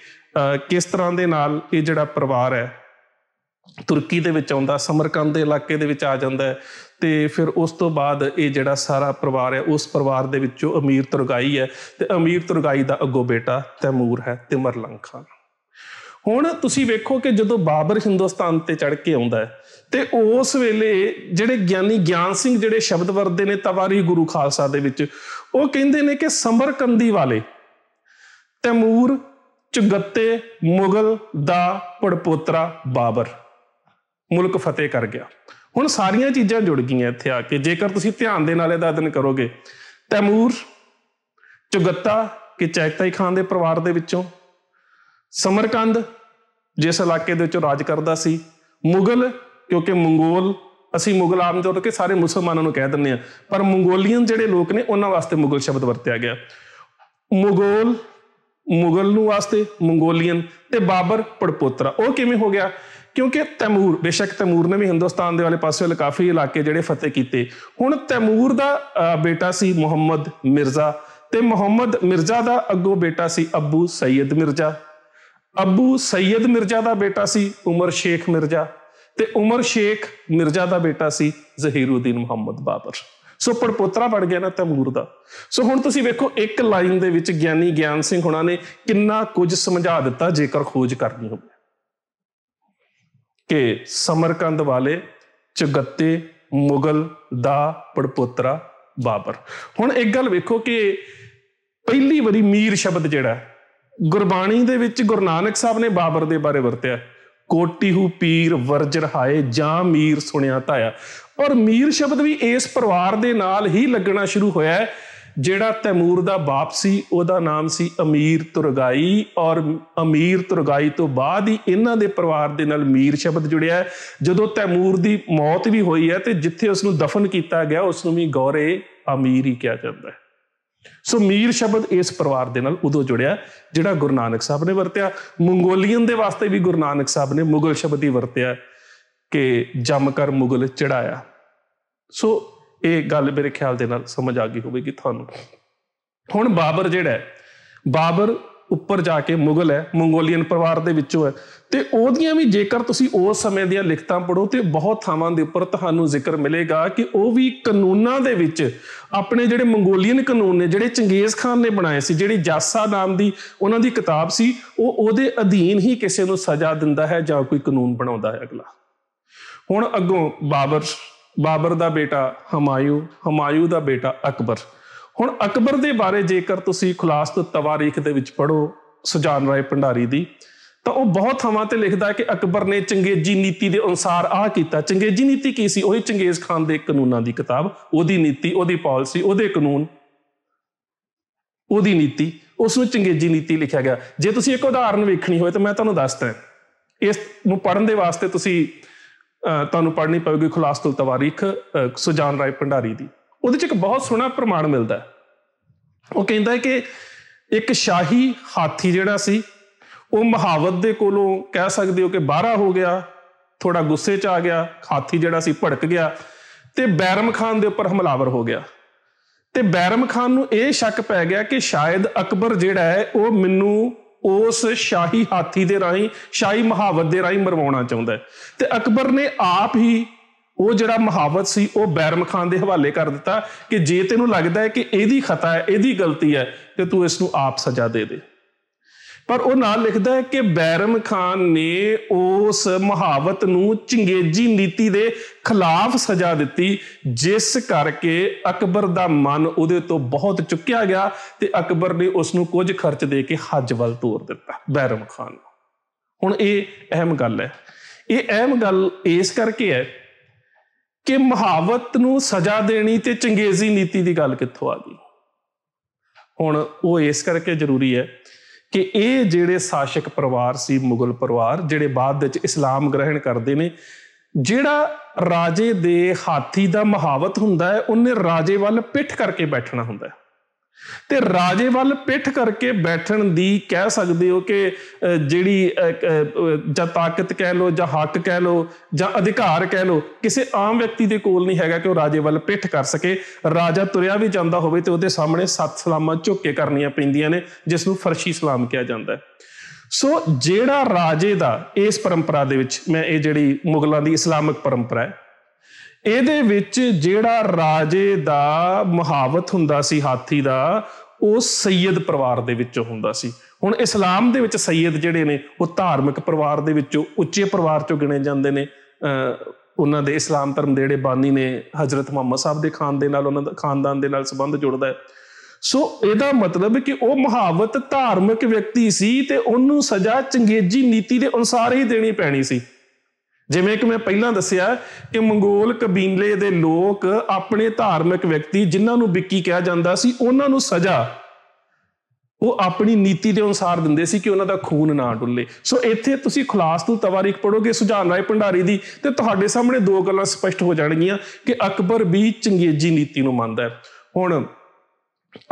ਕਿਸ ਤਰ੍ਹਾਂ ਦੇ ਨਾਲ ਇਹ ਜਿਹੜਾ ਪਰਿਵਾਰ ਹੈ ਤੁਰਕੀ ਦੇ ਵਿੱਚ ਆਉਂਦਾ ਸਮਰਕੰਦ ਦੇ ਇਲਾਕੇ ਦੇ ਵਿੱਚ ਆ ਜਾਂਦਾ ਤੇ ਫਿਰ ਉਸ ਤੋਂ ਬਾਅਦ ਇਹ ਜਿਹੜਾ ਸਾਰਾ ਪਰਿਵਾਰ ਹੈ ਉਸ ਪਰਿਵਾਰ ਦੇ ਵਿੱਚੋਂ ਅਮੀਰ ਤੁਰਗਾਈ ਹੈ ਤੇ ਅਮੀਰ ਤੁਰਗਾਈ ਦਾ ਅੱਗੋ ਬੇਟਾ ਤੈਮੂਰ ਹੈ ਤਿਮਰਲੰਗ ਖਾਨ ਹੁਣ ਤੁਸੀਂ ਵੇਖੋ ਕਿ ਜਦੋਂ ਬਾਬਰ ਹਿੰਦੁਸਤਾਨ ਤੇ ਚੜ ਕੇ ਆਉਂਦਾ ਹੈ ਤੇ ਉਸ ਵੇਲੇ ਜਿਹੜੇ ਗਿਆਨੀ ਗਿਆਨ ਸਿੰਘ ਜਿਹੜੇ ਸ਼ਬਦ ਵਰਦੇ ਨੇ ਤਵਾਰੀ ਗੁਰੂ ਖਾਲਸਾ ਦੇ ਵਿੱਚ ਉਹ ਕਹਿੰਦੇ ਨੇ ਕਿ ਸਮਰਕੰਦੀ ਵਾਲੇ ਤੈਮੂਰ ਚੁਗੱਤੇ ਮੁਗਲ ਦਾ ਪੜਪੋਤਰਾ ਬਾਬਰ ਮੁਲਕ ਫਤਿਹ ਕਰ ਗਿਆ ਹੁਣ ਸਾਰੀਆਂ ਚੀਜ਼ਾਂ ਜੁੜ ਗਈਆਂ ਇੱਥੇ ਆ ਕੇ ਜੇਕਰ ਤੁਸੀਂ ਧਿਆਨ ਦੇ ਨਾਲ ਇਹਦਾ ਅਧਿਨ ਕਰੋਗੇ ਤੈਮੂਰ ਚੁਗੱਤਾ ਕਿ ਚੈਕਤਾਈ ਖਾਨ ਦੇ ਪਰਿਵਾਰ ਦੇ ਵਿੱਚੋਂ ਸਮਰਕੰਦ ਜਿਸ ਇਲਾਕੇ ਦੇ ਵਿੱਚ ਰਾਜ ਕਰਦਾ ਸੀ ਮੁਗਲ ਕਿਉਂਕਿ ਮੰਗੋਲ ਅਸੀਂ ਮੁਗਲ ਆਮ ਤੌਰ ਤੇ ਸਾਰੇ ਮੁਸਲਮਾਨਾਂ ਨੂੰ ਕਹਿ ਦਿੰਦੇ ਆ ਪਰ ਮੰਗੋਲੀਅਨ ਜਿਹੜੇ ਲੋਕ ਨੇ ਉਹਨਾਂ ਵਾਸਤੇ ਮੁਗਲ ਸ਼ਬਦ ਵਰਤਿਆ ਗਿਆ ਮੁਗਲ ਮੁਗਲ ਨੂੰ ਵਾਸਤੇ ਮੰਗੋਲੀਅਨ ਤੇ ਬਾਬਰ ਪੜਪੋਤਰਾ ਉਹ ਕਿਵੇਂ ਹੋ ਗਿਆ ਕਿਉਂਕਿ ਤੈਮੂਰ ਬੇਸ਼ੱਕ ਤੈਮੂਰ ਨੇ ਵੀ ਹਿੰਦੁਸਤਾਨ ਦੇ ਵਾਲੇ ਪਾਸੇ ਵਾਲੇ ਕਾਫੀ ਇਲਾਕੇ ਜਿਹੜੇ ਫਤਿਹ ਕੀਤੇ ਹੁਣ ਤੈਮੂਰ ਦਾ ਬੇਟਾ ਸੀ ਮੁਹੰਮਦ ਮਿਰਜ਼ਾ ਤੇ ਮੁਹੰਮਦ ਮਿਰਜ਼ਾ ਦਾ ਅੱਗੋ ਬੇਟਾ ਸੀ ਅਬੂ ਸੈਦ ਮਿਰਜ਼ਾ ਅਬੂ ਸੈਦ ਮਿਰਜ਼ਾ ਦਾ ਬੇਟਾ ਸੀ ਉਮਰ ਸ਼ੇਖ ਮਿਰਜ਼ਾ ਤੇ ਉਮਰ ਸ਼ੇਖ ਮਿਰਜ਼ਾ ਦਾ ਬੇਟਾ ਸੀ ਜ਼ਹੀਰਉਦੀਨ ਮੁਹੰਮਦ ਬਾਬਰ ਸੋ ਪੜਪੋਤਰਾ ਬਣ ਗਿਆ ਨਾ ਤੈਮੂਰ ਦਾ ਸੋ ਹੁਣ ਤੁਸੀਂ ਵੇਖੋ ਇੱਕ ਲਾਈਨ ਦੇ ਵਿੱਚ ਗਿਆਨੀ ਗਿਆਨ ਸਿੰਘ ਹੁਣਾ ਨੇ ਕਿੰਨਾ ਕੁਝ ਸਮਝਾ ਦਿੱਤਾ ਜੇਕਰ ਖੋਜ ਕਰਨੀ ਹੋਵੇ ਕਿ ਸਮਰਕੰਦ ਵਾਲੇ ਚਗੱਤੇ ਮੁਗਲ ਦਾ ਪੜਪੋਤਰਾ ਬਾਬਰ ਹੁਣ ਇੱਕ ਗੱਲ ਵੇਖੋ ਕਿ ਪਹਿਲੀ ਵਾਰੀ ਮੀਰ ਸ਼ਬਦ ਜਿਹੜਾ ਗੁਰਬਾਣੀ ਦੇ ਵਿੱਚ ਗੁਰੂ ਨਾਨਕ ਸਾਹਿਬ ਨੇ ਬਾਬਰ ਦੇ ਬਾਰੇ ਵਰਤਿਆ ਕੋਟੀ ਹੂ ਪੀਰ ਵਰਜਰ ਹਾਏ ਜਾਂ ਮੀਰ ਸੁਣਿਆ ਤਾਇਆ ਔਰ ਮੀਰ ਸ਼ਬਦ ਵੀ ਇਸ ਪਰਿਵਾਰ ਦੇ ਨਾਲ ਹੀ ਲੱਗਣਾ ਸ਼ੁਰੂ ਹੋਇਆ ਜਿਹੜਾ ਤੈਮੂਰ ਦਾ ਬਾਪ ਸੀ ਉਹਦਾ ਨਾਮ ਸੀ ਅਮੀਰ ਤੁਰਗਾਈ ਔਰ ਅਮੀਰ ਤੁਰਗਾਈ ਤੋਂ ਬਾਅਦ ਹੀ ਇਹਨਾਂ ਦੇ ਪਰਿਵਾਰ ਦੇ ਨਾਲ ਮੀਰ ਸ਼ਬਦ ਜੁੜਿਆ ਜਦੋਂ ਤੈਮੂਰ ਦੀ ਮੌਤ ਵੀ ਹੋਈ ਹੈ ਤੇ ਜਿੱਥੇ ਉਸ ਨੂੰ ਦਫਨ ਕੀਤਾ ਗਿਆ ਉਸ ਨੂੰ ਵੀ ਗੌਰੇ ਅਮੀਰ ਹੀ ਕਿਹਾ ਜਾਂਦਾ ਹੈ ਸੋ ਮੀਰ ਸ਼ਬਦ ਇਸ ਪਰਿਵਾਰ ਦੇ ਨਾਲ ਉਦੋਂ ਜੁੜਿਆ ਜਿਹੜਾ ਗੁਰੂ ਨਾਨਕ ਸਾਹਿਬ ਨੇ ਵਰਤਿਆ ਮੰਗੋਲੀਅਨ ਦੇ ਵਾਸਤੇ ਵੀ ਗੁਰੂ ਨਾਨਕ ਸਾਹਿਬ ਨੇ ਮੁਗਲ ਸ਼ਬਦ ਹੀ ਵਰਤਿਆ ਕਿ ਜੰਮ ਕਰ ਮੁਗਲ ਚੜਾਇਆ ਸੋ ਇਹ ਗੱਲ ਮੇਰੇ ਖਿਆਲ ਦੇ ਨਾਲ ਸਮਝ ਆ ਗਈ ਹੋਵੇਗੀ ਤੁਹਾਨੂੰ ਹੁਣ ਬਾਬਰ ਜਿਹੜਾ ਬਾਬਰ ਉੱਪਰ ਜਾ ਕੇ ਮੁਗਲ ਹੈ ਮੰਗੋਲੀਅਨ ਪਰਿਵਾਰ ਦੇ ਵਿੱਚੋਂ ਹੈ ਤੇ ਉਹਦੀਆਂ ਵੀ ਜੇਕਰ ਤੁਸੀਂ ਉਸ ਸਮੇਂ ਦੀਆਂ ਲਿਖਤਾਂ ਪੜੋ ਤੇ ਬਹੁਤ ਥਾਵਾਂ ਦੇ ਉੱਪਰ ਤੁਹਾਨੂੰ ਜ਼ਿਕਰ ਮਿਲੇਗਾ ਕਿ ਉਹ ਵੀ ਕਾਨੂੰਨਾਂ ਦੇ ਵਿੱਚ ਆਪਣੇ ਜਿਹੜੇ ਮੰਗੋਲੀਅਨ ਕਾਨੂੰਨ ਨੇ ਜਿਹੜੇ ਚੰਗੇਜ਼ ਖਾਨ ਨੇ ਬਣਾਏ ਸੀ ਜਿਹੜੀ ਜਾਸਾ ਨਾਮ ਦੀ ਉਹਨਾਂ ਦੀ ਕਿਤਾਬ ਸੀ ਉਹ ਉਹਦੇ ਅਧੀਨ ਹੀ ਕਿਸੇ ਨੂੰ ਸਜ਼ਾ ਦਿੰਦਾ ਹੈ ਜਾਂ ਕੋਈ ਕਾਨੂੰਨ ਬਣਾਉਂਦਾ ਹੈ ਅਗਲਾ ਹੁਣ ਅੱਗੋਂ ਬਾਬਰ ਬਾਬਰ ਦਾ ਬੇਟਾ ਹਮਾਇਉ ਹਮਾਇਉ ਦਾ ਬੇਟਾ ਅਕਬਰ ਹੁਣ ਅਕਬਰ ਦੇ ਬਾਰੇ ਜੇਕਰ ਤੁਸੀਂ ਖੁਲਾਸਤ ਤਵਾਰੀਖ ਦੇ ਵਿੱਚ ਪੜੋ ਸੁਜਾਨ ਰਾਏ ਭੰਡਾਰੀ ਦੀ ਤਾਂ ਉਹ ਬਹੁਤ ਥਾਵਾਂ ਤੇ ਲਿਖਦਾ ਕਿ ਅਕਬਰ ਨੇ ਚੰਗੇਜੀ ਨੀਤੀ ਦੇ ਅਨੁਸਾਰ ਆਹ ਕੀਤਾ ਚੰਗੇਜੀ ਨੀਤੀ ਕੀ ਸੀ ਉਹੀ ਚੰਗੇਜ਼ ਖਾਨ ਦੇ ਕਾਨੂੰਨਾਂ ਦੀ ਕਿਤਾਬ ਉਹਦੀ ਨੀਤੀ ਉਹਦੀ ਪਾਲਿਸੀ ਉਹਦੇ ਕਾਨੂੰਨ ਉਹਦੀ ਨੀਤੀ ਉਸ ਨੂੰ ਚੰਗੇਜੀ ਨੀਤੀ ਲਿਖਿਆ ਗਿਆ ਜੇ ਤੁਸੀਂ ਇੱਕ ਉਦਾਹਰਨ ਵੇਖਣੀ ਹੋਵੇ ਤਾਂ ਮੈਂ ਤੁਹਾਨੂੰ ਦੱਸਦਾ ਇਸ ਨੂੰ ਪੜਨ ਦੇ ਵਾਸਤੇ ਤੁਸੀਂ ਤੁਹਾਨੂੰ ਪੜ੍ਹਨੀ ਪਵੇਗੀ ਖੁਲਾਸਤੁਲ ਤਵਾਰੀਖ ਸੁਜਾਨ ਰਾਏ ਭੰਡਾਰੀ ਦੀ ਉਹਦੇ 'ਚ ਇੱਕ ਬਹੁਤ ਸੋਹਣਾ ਪ੍ਰਮਾਣ ਮਿਲਦਾ ਉਹ ਕਹਿੰਦਾ ਹੈ ਕਿ ਇੱਕ ਸ਼ਾਹੀ ਹਾਥੀ ਜਿਹੜਾ ਸੀ ਉਹ ਮਹਾਵਤ ਦੇ ਕੋਲੋਂ ਕਹਿ ਸਕਦੇ ਹੋ ਕਿ ਬਾਹਰਾ ਹੋ ਗਿਆ ਥੋੜਾ ਗੁੱਸੇ 'ਚ ਆ ਗਿਆ ਹਾਥੀ ਜਿਹੜਾ ਸੀ ਭੜਕ ਗਿਆ ਤੇ ਬੈਰਮ ਖਾਨ ਦੇ ਉੱਪਰ ਹਮਲਾਵਰ ਹੋ ਗਿਆ ਤੇ ਬੈਰਮ ਖਾਨ ਨੂੰ ਇਹ ਸ਼ੱਕ ਪੈ ਗਿਆ ਕਿ ਸ਼ਾਇਦ ਅਕਬਰ ਜਿਹੜਾ ਹੈ ਉਹ ਮੈਨੂੰ ਉਸ ਸ਼ਾਹੀ ਹਾਥੀ ਦੇ ਰਾਹੀਂ ਸ਼ਾਹੀ ਮਹਾਵਤ ਦੇ ਰਾਹੀਂ ਮਰਵਾਉਣਾ ਚਾਹੁੰਦਾ ਹੈ ਤੇ ਅਕਬਰ ਨੇ ਆਪ ਹੀ ਉਹ ਜਿਹੜਾ ਮਹਾਵਤ ਸੀ ਉਹ ਬੈਰਮ ਖਾਨ ਦੇ ਹਵਾਲੇ ਕਰ ਦਿੱਤਾ ਕਿ ਜੇ ਤੈਨੂੰ ਲੱਗਦਾ ਹੈ ਕਿ ਇਹਦੀ ਖਤਾ ਹੈ ਇਹਦੀ ਗਲਤੀ ਹੈ ਤੇ ਤੂੰ ਇਸ ਨੂੰ ਆਪ ਸਜ਼ਾ ਦੇ ਦੇ ਪਰ ਉਹ ਨਾਲ ਲਿਖਦਾ ਹੈ ਕਿ ਬੈਰਮ ਖਾਨ ਨੇ ਉਸ ਮਹਾਵਤ ਨੂੰ ਚਿੰਗੇਜੀ ਨੀਤੀ ਦੇ ਖਿਲਾਫ ਸਜ਼ਾ ਦਿੱਤੀ ਜਿਸ ਕਰਕੇ ਅਕਬਰ ਦਾ ਮਨ ਉਹਦੇ ਤੋਂ ਬਹੁਤ ਚੁੱਕਿਆ ਗਿਆ ਤੇ ਅਕਬਰ ਨੇ ਉਸ ਨੂੰ ਕੁਝ ਖਰਚ ਦੇ ਕੇ ਹੱਜ ਵੱਲ ਤੋਰ ਦਿੱਤਾ ਬੈਰਮ ਖਾਨ ਨੂੰ ਹੁਣ ਇਹ ਅਹਿਮ ਗੱਲ ਹੈ ਇਹ ਅਹਿਮ ਗੱਲ ਇਸ ਕਰਕੇ ਹੈ ਕਿ ਮਹਾਵਤ ਨੂੰ ਸਜ਼ਾ ਦੇਣੀ ਤੇ ਚੰਗੇਜ਼ੀ ਨੀਤੀ ਦੀ ਗੱਲ ਕਿੱਥੋਂ ਆ ਗਈ ਹੁਣ ਉਹ ਇਸ ਕਰਕੇ ਜ਼ਰੂਰੀ ਹੈ ਕਿ ਇਹ ਜਿਹੜੇ ਸ਼ਾਸਕ ਪਰਿਵਾਰ ਸੀ ਮੁਗਲ ਪਰਿਵਾਰ ਜਿਹੜੇ ਬਾਅਦ ਵਿੱਚ ਇਸਲਾਮ ਗ੍ਰਹਿਣ ਕਰਦੇ ਨੇ ਜਿਹੜਾ ਰਾਜੇ ਦੇ ਹਾਥੀ ਦਾ ਮਹਾਵਤ ਹੁੰਦਾ ਹੈ ਉਹਨੇ ਰਾਜੇ ਵੱਲ ਪਿੱਠ ਕਰਕੇ ਬੈਠਣਾ ਹੁੰਦਾ ਹੈ ਤੇ ਰਾਜੇ ਵੱਲ ਪਿੱਠ ਕਰਕੇ ਬੈਠਣ ਦੀ ਕਹਿ ਸਕਦੇ ਹੋ ਕਿ ਜਿਹੜੀ ਜਾਂ ਤਾਕਤ ਕਹਿ ਲੋ ਜਾਂ ਹੱਕ ਕਹਿ ਲੋ ਜਾਂ ਅਧਿਕਾਰ ਕਹਿ ਲੋ ਕਿਸੇ ਆਮ ਵਿਅਕਤੀ ਦੇ ਕੋਲ ਨਹੀਂ ਹੈਗਾ ਕਿ ਉਹ ਰਾਜੇ ਵੱਲ ਪਿੱਠ ਕਰ ਸਕੇ ਰਾਜਾ ਤੁਰਿਆ ਵੀ ਜਾਂਦਾ ਹੋਵੇ ਤੇ ਉਹਦੇ ਸਾਹਮਣੇ ਸੱਤ ਸਲਾਮਾਂ ਝੁੱਕ ਕੇ ਕਰਨੀਆਂ ਪੈਂਦੀਆਂ ਨੇ ਜਿਸ ਨੂੰ ਫਰਸ਼ੀ ਸਲਾਮ ਕਿਹਾ ਜਾਂਦਾ ਹੈ ਸੋ ਜਿਹੜਾ ਰਾਜੇ ਦਾ ਇਸ ਪਰੰਪਰਾ ਦੇ ਵਿੱਚ ਮੈਂ ਇਹ ਜਿਹੜੀ ਮੁਗਲਾਂ ਦੀ ਇਸਲਾਮਿਕ ਪਰੰਪਰਾ ਹੈ ਇਹਦੇ ਵਿੱਚ ਜਿਹੜਾ ਰਾਜੇ ਦਾ ਮੁਹਾਵਤ ਹੁੰਦਾ ਸੀ ਹਾਥੀ ਦਾ ਉਹ ਸੈਦ ਪਰਿਵਾਰ ਦੇ ਵਿੱਚ ਹੁੰਦਾ ਸੀ ਹੁਣ ਇਸਲਾਮ ਦੇ ਵਿੱਚ ਸੈਦ ਜਿਹੜੇ ਨੇ ਉਹ ਧਾਰਮਿਕ ਪਰਿਵਾਰ ਦੇ ਵਿੱਚੋਂ ਉੱਚੇ ਪਰਿਵਾਰ ਚੋਂ ਗਿਣੇ ਜਾਂਦੇ ਨੇ ਉਹਨਾਂ ਦੇ ਇਸਲਾਮ ਧਰਮ ਦੇ ਜਿਹੜੇ ਬਾਨੀ ਨੇ ਹਜ਼ਰਤ ਮੁਹੰਮਦ ਸਾਹਿਬ ਦੇ ਖਾਨ ਦੇ ਨਾਲ ਉਹਨਾਂ ਦਾ ਖਾਨਦਾਨ ਦੇ ਨਾਲ ਸੰਬੰਧ ਜੁੜਦਾ ਹੈ ਸੋ ਇਹਦਾ ਮਤਲਬ ਕਿ ਉਹ ਮਹਾਵਤ ਧਾਰਮਿਕ ਵਿਅਕਤੀ ਸੀ ਤੇ ਉਹਨੂੰ ਸਜ਼ਾ ਚੰਗੇਜੀ ਨੀਤੀ ਦੇ ਅਨੁਸਾਰ ਹੀ ਦੇਣੀ ਪੈਣੀ ਸੀ ਜਿਵੇਂ ਕਿ ਮੈਂ ਪਹਿਲਾਂ ਦੱਸਿਆ ਕਿ ਮੰਗੋਲ ਕਬੀਲੇ ਦੇ ਲੋਕ ਆਪਣੇ ਧਾਰਮਿਕ ਵਿਅਕਤੀ ਜਿਨ੍ਹਾਂ ਨੂੰ ਬਿੱਕੀ ਕਿਹਾ ਜਾਂਦਾ ਸੀ ਉਹਨਾਂ ਨੂੰ ਸਜ਼ਾ ਉਹ ਆਪਣੀ ਨੀਤੀ ਦੇ ਅਨੁਸਾਰ ਦਿੰਦੇ ਸੀ ਕਿ ਉਹਨਾਂ ਦਾ ਖੂਨ ਨਾ ਡੁੱਲੇ ਸੋ ਇੱਥੇ ਤੁਸੀਂ ਖੁਲਾਸ ਤੋਂ ਤਵਾਰੀਖ ਪੜੋਗੇ ਸੁਝਾਨ ਰਾਏ ਭੰਡਾਰੀ ਦੀ ਤੇ ਤੁਹਾਡੇ ਸਾਹਮਣੇ ਦੋ ਗੱਲਾਂ ਸਪਸ਼ਟ ਹੋ ਜਾਣਗੀਆਂ ਕਿ ਅਕਬਰ ਵੀ ਚੰਗੇਜੀ ਨੀਤੀ ਨੂੰ ਮੰਨਦਾ ਹੈ ਹੁਣ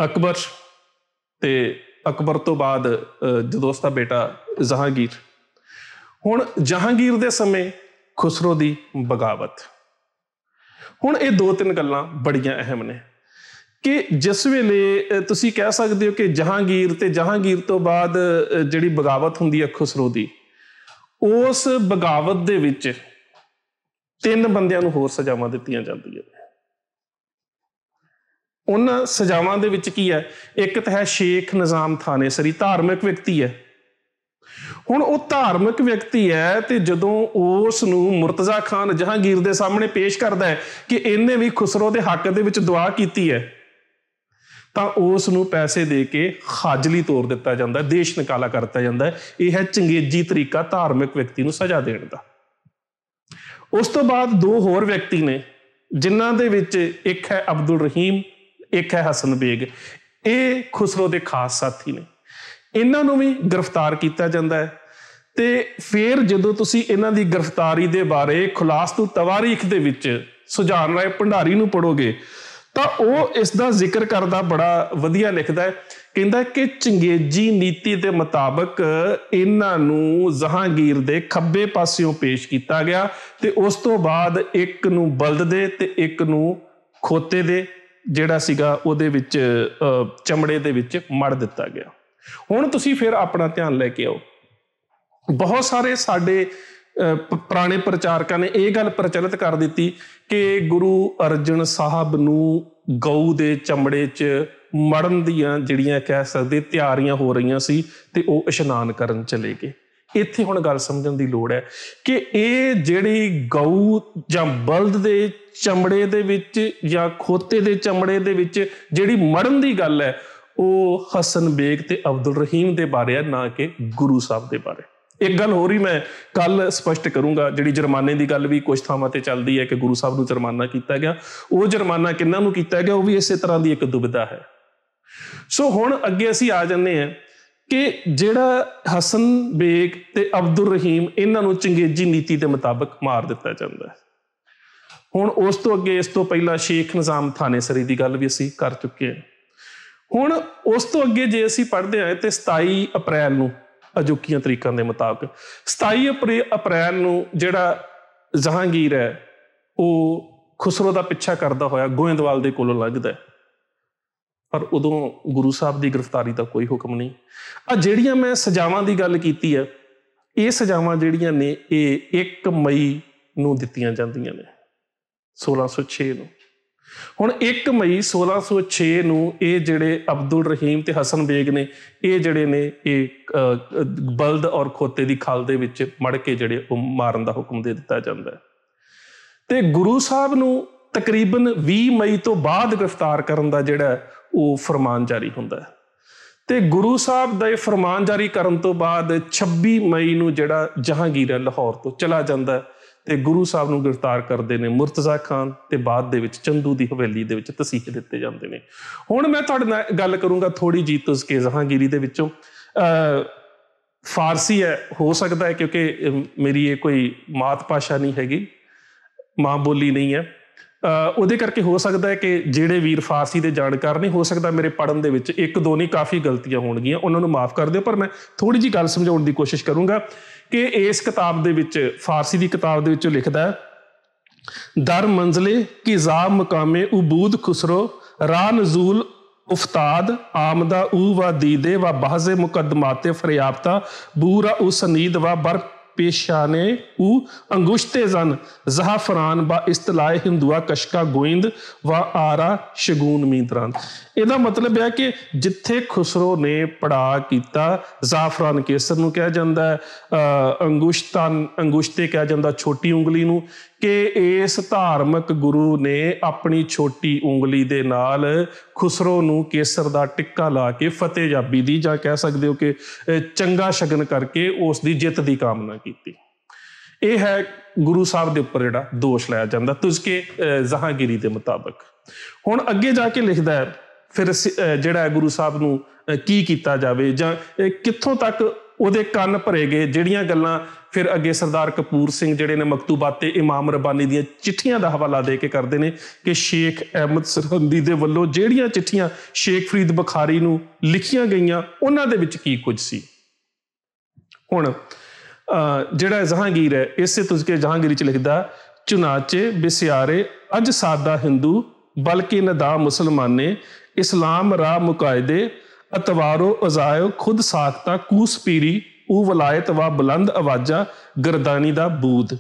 ਅਕਬਰ ਤੇ ਅਕਬਰ ਤੋਂ ਬਾਅਦ ਜਦੋਂ ਉਸ ਦਾ ਬੇਟਾ ਜ਼ਹਾਂਗੀਰ ਹੁਣ ਜਹਾਂਗੀਰ ਦੇ ਸਮੇਂ ਖੁਸਰੋ ਦੀ ਬਗਾਵਤ ਹੁਣ ਇਹ ਦੋ ਤਿੰਨ ਗੱਲਾਂ ਬੜੀਆਂ ਅਹਿਮ ਨੇ ਕਿ ਜਿਸ ਵੇਲੇ ਤੁਸੀਂ ਕਹਿ ਸਕਦੇ ਹੋ ਕਿ ਜਹਾਂਗੀਰ ਤੇ ਜਹਾਂਗੀਰ ਤੋਂ ਬਾਅਦ ਜਿਹੜੀ ਬਗਾਵਤ ਹੁੰਦੀ ਹੈ ਖੁਸਰੋ ਦੀ ਉਸ ਬਗਾਵਤ ਦੇ ਵਿੱਚ ਤਿੰਨ ਬੰਦਿਆਂ ਨੂੰ ਹੋਰ ਸਜ਼ਾਵਾਂ ਦਿੱਤੀਆਂ ਜਾਂਦੀਆਂ ਉਹਨਾਂ ਸਜ਼ਾਵਾਂ ਦੇ ਵਿੱਚ ਕੀ ਹੈ ਇੱਕ ਤਾਂ ਹੈ ਸ਼ੇਖ ਨਿਜ਼ਾਮ ਸਰੀ ਧਾਰਮਿਕ ਵਿਅਕਤੀ ਹੈ ਹੁਣ ਉਹ ਧਾਰਮਿਕ ਵਿਅਕਤੀ ਹੈ ਤੇ ਜਦੋਂ ਉਸ ਨੂੰ ਮੁਰਤਜ਼ਾ ਖਾਨ ਜਹਾਂਗੀਰ ਦੇ ਸਾਹਮਣੇ ਪੇਸ਼ ਕਰਦਾ ਹੈ ਕਿ ਇਹਨੇ ਵੀ ਖੁਸਰੋ ਦੇ ਹੱਕ ਦੇ ਵਿੱਚ ਦੁਆ ਕੀਤੀ ਹੈ ਤਾਂ ਉਸ ਨੂੰ ਪੈਸੇ ਦੇ ਕੇ ਖਾਜਲੀ ਤੋਰ ਦਿੱਤਾ ਜਾਂਦਾ ਹੈ ਦੇਸ਼ ਨਿਕਾਲਾ ਕਰਤਾ ਜਾਂਦਾ ਹੈ ਇਹ ਹੈ ਚੰਗੇਜੀ ਤਰੀਕਾ ਧਾਰਮਿਕ ਵਿਅਕਤੀ ਨੂੰ ਸਜ਼ਾ ਦੇਣ ਦਾ ਉਸ ਤੋਂ ਬਾਅਦ ਦੋ ਹੋਰ ਵਿਅਕਤੀ ਨੇ ਜਿਨ੍ਹਾਂ ਦੇ ਵਿੱਚ ਇੱਕ ਹੈ ਅਬਦੁਲ ਰਹੀਮ ਇੱਕ ਹੈ ਹਸਨ ਬੇਗ ਇਹ ਖੁਸਰੋ ਦੇ ਖਾਸ ਸਾਥੀ ਨੇ ਇਹਨਾਂ ਨੂੰ ਵੀ ਗ੍ਰਿਫਤਾਰ ਕੀਤਾ ਜਾਂਦਾ ਹੈ ਤੇ ਫਿਰ ਜਦੋਂ ਤੁਸੀਂ ਇਹਨਾਂ ਦੀ ਗ੍ਰਿਫਤਾਰੀ ਦੇ ਬਾਰੇ ਖੁਲਾਸਤੂ ਤਵਾਰੀਖ ਦੇ ਵਿੱਚ ਸੁਝਾਨ ਰਾਏ ਭੰਡਾਰੀ ਨੂੰ ਪੜੋਗੇ ਤਾਂ ਉਹ ਇਸ ਦਾ ਜ਼ਿਕਰ ਕਰਦਾ ਬੜਾ ਵਧੀਆ ਲਿਖਦਾ ਹੈ ਕਹਿੰਦਾ ਕਿ ਚੰਗੇਜੀ ਨੀਤੀ ਦੇ ਮੁਤਾਬਕ ਇਹਨਾਂ ਨੂੰ ਜ਼ਹਾਂਗੀਰ ਦੇ ਖੱਬੇ ਪਾਸਿਓਂ ਪੇਸ਼ ਕੀਤਾ ਗਿਆ ਤੇ ਉਸ ਤੋਂ ਬਾਅਦ ਇੱਕ ਨੂੰ ਬਲਦ ਦੇ ਤੇ ਇੱਕ ਨੂੰ ਖੋਤੇ ਦੇ ਜਿਹੜਾ ਸੀਗਾ ਉਹਦੇ ਵਿੱਚ ਚਮੜੇ ਦੇ ਵਿੱਚ ਮੜ ਦਿੱਤਾ ਗਿਆ ਹੁਣ ਤੁਸੀਂ ਫਿਰ ਆਪਣਾ ਧਿਆਨ ਲੈ ਕੇ ਆਓ ਬਹੁਤ ਸਾਰੇ ਸਾਡੇ ਪੁਰਾਣੇ ਪ੍ਰਚਾਰਕਾਂ ਨੇ ਇਹ ਗੱਲ ਪ੍ਰਚਲਿਤ ਕਰ ਦਿੱਤੀ ਕਿ ਗੁਰੂ ਅਰਜਨ ਸਾਹਿਬ ਨੂੰ ਗਊ ਦੇ ਚਮੜੇ 'ਚ ਮੜਨ ਦੀਆਂ ਜਿਹੜੀਆਂ ਕਹਿ ਸਕਦੇ ਤਿਆਰੀਆਂ ਹੋ ਰਹੀਆਂ ਸੀ ਤੇ ਉਹ ਇਸ਼ਨਾਨ ਕਰਨ ਚਲੇ ਗਏ ਇੱਥੇ ਹੁਣ ਗੱਲ ਸਮਝਣ ਦੀ ਲੋੜ ਹੈ ਕਿ ਇਹ ਜਿਹੜੀ ਗਊ ਜਾਂ ਬਲਦ ਦੇ ਚਮੜੇ ਦੇ ਵਿੱਚ ਜਾਂ ਖੋਤੇ ਦੇ ਚਮੜੇ ਦੇ ਵਿੱਚ ਜਿਹੜੀ ਮੜਨ ਦੀ ਗੱਲ ਹੈ ਉਹ ਹਸਨ ਬੇਗ ਤੇ ਅਬਦੁਲ ਰਹੀਮ ਦੇ ਬਾਰੇ ਆ ਨਾ ਕਿ ਗੁਰੂ ਸਾਹਿਬ ਦੇ ਬਾਰੇ ਇੱਕ ਗੱਲ ਹੋਰ ਹੀ ਮੈਂ ਕੱਲ ਸਪਸ਼ਟ ਕਰੂੰਗਾ ਜਿਹੜੀ ਜੁਰਮਾਨੇ ਦੀ ਗੱਲ ਵੀ ਕੁਝ ਥਾਵਾਂ ਤੇ ਚੱਲਦੀ ਹੈ ਕਿ ਗੁਰੂ ਸਾਹਿਬ ਨੂੰ ਜੁਰਮਾਨਾ ਕੀਤਾ ਗਿਆ ਉਹ ਜੁਰਮਾਨਾ ਕਿੰਨਾਂ ਨੂੰ ਕੀਤਾ ਗਿਆ ਉਹ ਵੀ ਇਸੇ ਤਰ੍ਹਾਂ ਦੀ ਇੱਕ ਦੁਬਿਧਾ ਹੈ ਸੋ ਹੁਣ ਅੱਗੇ ਅਸੀਂ ਆ ਜੰਨੇ ਆ ਕਿ ਜਿਹੜਾ ਹਸਨ ਬੇਗ ਤੇ ਅਬਦੁਲ ਰਹੀਮ ਇਹਨਾਂ ਨੂੰ ਚੰਗੇਜੀ ਨੀਤੀ ਦੇ ਮੁਤਾਬਕ ਮਾਰ ਦਿੱਤਾ ਜਾਂਦਾ ਹੈ ਹੁਣ ਉਸ ਤੋਂ ਅੱਗੇ ਇਸ ਤੋਂ ਪਹਿਲਾਂ ਸ਼ੇਖ ਨਿਜ਼ਾਮ ਥਾਨੇਸਰੀ ਦੀ ਗੱਲ ਵੀ ਅਸੀਂ ਕਰ ਚੁੱਕੇ ਹਾਂ ਹੁਣ ਉਸ ਤੋਂ ਅੱਗੇ ਜੇ ਅਸੀਂ ਪੜ੍ਹਦੇ ਆਏ ਤੇ 27 ਅਪ੍ਰੈਲ ਨੂੰ ਅਜੋਕੀਆਂ ਤਰੀਕਾਂ ਦੇ ਮੁਤਾਬਕ 27 ਅਪ੍ਰੈਲ ਨੂੰ ਜਿਹੜਾ ਜ਼ਹਾਂਗੀਰ ਹੈ ਉਹ ਖੁਸਰੋ ਦਾ ਪਿੱਛਾ ਕਰਦਾ ਹੋਇਆ ਗੋਇੰਦਵਾਲ ਦੇ ਕੋਲੋਂ ਲੱਗਦਾ ਹੈ ਪਰ ਉਦੋਂ ਗੁਰੂ ਸਾਹਿਬ ਦੀ ਗ੍ਰਿਫਤਾਰੀ ਦਾ ਕੋਈ ਹੁਕਮ ਨਹੀਂ ਆ ਜਿਹੜੀਆਂ ਮੈਂ ਸਜ਼ਾਵਾਂ ਦੀ ਗੱਲ ਕੀਤੀ ਹੈ ਇਹ ਸਜ਼ਾਵਾਂ ਜਿਹੜੀਆਂ ਨੇ ਇਹ 1 ਮਈ ਨੂੰ ਦਿੱਤੀਆਂ ਜਾਂਦੀਆਂ ਨੇ 1606 ਨੂੰ ਹੁਣ 1 ਮਈ 1606 ਨੂੰ ਇਹ ਜਿਹੜੇ ਅਬਦੁਲ ਰਹੀਮ ਤੇ ਹਸਨ ਬੇਗ ਨੇ ਇਹ ਜਿਹੜੇ ਨੇ ਇਹ ਬਲਦ ਔਰ ਖੋਤੇ ਦੀ ਖਾਲ ਦੇ ਵਿੱਚ ਮੜ ਕੇ ਜਿਹੜੇ ਉਹ ਮਾਰਨ ਦਾ ਹੁਕਮ ਦੇ ਦਿੱਤਾ ਜਾਂਦਾ ਹੈ ਤੇ ਗੁਰੂ ਸਾਹਿਬ ਨੂੰ ਤਕਰੀਬਨ 20 ਮਈ ਤੋਂ ਬਾਅਦ ਗ੍ਰਿਫਤਾਰ ਕਰਨ ਦਾ ਜਿਹੜਾ ਉਹ ਫਰਮਾਨ ਜਾਰੀ ਹੁੰਦਾ ਹੈ ਤੇ ਗੁਰੂ ਸਾਹਿਬ ਦਾ ਇਹ ਫਰਮਾਨ ਜਾਰੀ ਕਰਨ ਤੋਂ ਬਾਅਦ 26 ਮਈ ਨੂੰ ਜਿਹੜਾ ਜਹਾਂਗੀਰ ਲਾਹੌਰ ਤੋਂ ਚਲਾ ਜਾਂਦਾ ਹੈ ਤੇ ਗੁਰੂ ਸਾਹਿਬ ਨੂੰ ਗ੍ਰਿਫਤਾਰ ਕਰਦੇ ਨੇ ਮੁਰਤਜ਼ਾ ਖਾਨ ਤੇ ਬਾਅਦ ਦੇ ਵਿੱਚ ਚੰਦੂ ਦੀ ਹਵੇਲੀ ਦੇ ਵਿੱਚ ਤਸੀਹੇ ਦਿੱਤੇ ਜਾਂਦੇ ਨੇ ਹੁਣ ਮੈਂ ਤੁਹਾਡੇ ਨਾਲ ਗੱਲ ਕਰੂੰਗਾ ਥੋੜੀ ਜੀ ਕੇ ਜ਼ਹਾਂਗੀਰੀ ਦੇ ਵਿੱਚੋਂ ਅ ਫਾਰਸੀ ਹੈ ਹੋ ਸਕਦਾ ਹੈ ਕਿਉਂਕਿ ਮੇਰੀ ਇਹ ਕੋਈ ਮਾਤ ਭਾਸ਼ਾ ਨਹੀਂ ਹੈਗੀ ਮਾਂ ਬੋਲੀ ਨਹੀਂ ਹੈ ਉਹਦੇ ਕਰਕੇ ਹੋ ਸਕਦਾ ਹੈ ਕਿ ਜਿਹੜੇ ਵੀਰ ਫਾਰਸੀ ਦੇ ਜਾਣਕਾਰ ਨਹੀਂ ਹੋ ਸਕਦਾ ਮੇਰੇ ਪੜਨ ਦੇ ਵਿੱਚ ਇੱਕ ਦੋ ਨਹੀਂ ਕਾਫੀ ਗਲਤੀਆਂ ਹੋਣਗੀਆਂ ਉਹਨਾਂ ਨੂੰ ਮਾਫ ਕਰ ਦਿਓ ਪਰ ਮੈਂ ਥੋੜੀ ਜੀ ਗੱਲ ਸਮਝਾਉਣ ਦੀ ਕੋਸ਼ਿਸ਼ ਕਰੂੰਗਾ ਕਿ ਇਸ ਕਿਤਾਬ ਦੇ ਵਿੱਚ ਫਾਰਸੀ ਦੀ ਕਿਤਾਬ ਦੇ ਵਿੱਚੋਂ ਲਿਖਦਾ ਦਰ ਮੰਜ਼ਲੇ ਕਿਜ਼ਾ ਮਕਾਮੇ ਉਬੂਦ ਖੁਸਰੋ ਰਾ ਨਜ਼ੂਲ ਉਫਤਾਦ ਆਮਦਾ ਊ ਵਾ ਦੀਦੇ ਵਾ ਬਾਹਜ਼ੇ ਮੁਕਦਮਾਤੇ ਫਰਿਆਬਤਾ ਬੂਰਾ ਉਸਨੀਦ ਵਾ ਬਰ ਨੇ ਉਹ ਅੰਗੁਸ਼ਤੇ ਜ਼ਨ ਜ਼ਹਾਫਰਾਨ ਬਾ ਇਸਤਲਾਹ ਹਿੰਦੂਆ ਕਸ਼ਕਾ ਗੋਇੰਦ ਵਾ ਆਰਾ ਸ਼ਗੂਨ ਮੀਂਦਰਾਂ ਇਹਦਾ ਮਤਲਬ ਹੈ ਕਿ ਜਿੱਥੇ ਖੁਸਰੋ ਨੇ ਪੜਾ ਕੀਤਾ ਜ਼ਾਫਰਾਨ ਕੇਸਰ ਨੂੰ ਕਿਹਾ ਜਾਂਦਾ ਹੈ ਅੰਗੁਸ਼ਤਾਂ ਅੰਗੁਸ਼ਤੇ ਕਿਹਾ ਜਾਂਦਾ ਛੋਟੀ ਉਂਗਲੀ ਨੂੰ ਕਿ ਇਸ ਧਾਰਮਿਕ ਗੁਰੂ ਨੇ ਆਪਣੀ ਛੋਟੀ ਉਂਗਲੀ ਦੇ ਨਾਲ ਖੁਸਰੋ ਨੂੰ ਕੇਸਰ ਦਾ ਟਿੱਕਾ ਲਾ ਕੇ ਫਤਿਹ ਜਾਬੀ ਦੀ ਜਾਂ ਕਹਿ ਸਕਦੇ ਹੋ ਕਿ ਚੰਗਾ ਸ਼ਗਨ ਕਰਕੇ ਉਸ ਦੀ ਜਿੱਤ ਦੀ ਕਾਮਨਾ ਕੀਤੀ ਇਹ ਹੈ ਗੁਰੂ ਸਾਹਿਬ ਦੇ ਉੱਪਰ ਜਿਹੜਾ ਦੋਸ਼ ਲਾਇਆ ਜਾਂਦਾ ਤੁਸਕੇ ਜ਼ਹਾਂਗੀਰੀ ਦੇ ਮੁਤਾਬਕ ਹੁਣ ਅੱਗੇ ਜਾ ਕੇ ਲਿਖਦਾ ਹੈ ਫਿਰ ਜਿਹੜਾ ਗੁਰੂ ਸਾਹਿਬ ਨੂੰ ਕੀ ਕੀਤਾ ਜਾਵੇ ਜਾਂ ਕਿੱਥੋਂ ਤੱਕ ਉਹਦੇ ਕੰਨ ਭਰੇ ਗਏ ਜਿਹੜੀਆਂ ਗੱਲਾਂ ਫਿਰ ਅੱਗੇ ਸਰਦਾਰ ਕਪੂਰ ਸਿੰਘ ਜਿਹੜੇ ਨੇ ਮਕਤੂਬਾਤ ਤੇ ਇਮਾਮ ਰਬਾਨੀ ਦੀਆਂ ਚਿੱਠੀਆਂ ਦਾ ਹਵਾਲਾ ਦੇ ਕੇ ਕਰਦੇ ਨੇ ਕਿ ਸ਼ੇਖ ਅਹਿਮਦ ਸਰਹੰਦੀ ਦੇ ਵੱਲੋਂ ਜਿਹੜੀਆਂ ਚਿੱਠੀਆਂ ਸ਼ੇਖ ਫਰੀਦ ਬਖਾਰੀ ਨੂੰ ਲਿਖੀਆਂ ਗਈਆਂ ਉਹਨਾਂ ਦੇ ਵਿੱਚ ਕੀ ਕੁਝ ਸੀ ਹੁਣ ਜਿਹੜਾ ਜ਼ਹਾਂਗੀਰ ਹੈ ਇਸੇ ਤੁਸਕੇ ਜ਼ਹਾਂਗੀਰੀ ਚ ਲਿਖਦਾ ਚੁਨਾਚੇ ਬਿਸਿਆਰੇ ਅੱਜ ਸਾਦਾ ਹਿੰਦੂ ਬਲਕਿ ਨਦਾ ਮੁਸਲਮਾਨੇ ਇਸਲਾਮ ਰਾਹ ਮੁਕਾਇਦੇ ਅਤਵਾਰੋ ਅਜ਼ਾਇਓ ਖੁਦ ਸਾਖਤਾ ਕੂਸ ਪੀਰੀ ਉਹ ਵਲਾਇਤ ਵਾ ਬੁਲੰਦ ਆਵਾਜ਼ਾਂ ਗਰਦਾਨੀ ਦਾ ਬੂਦ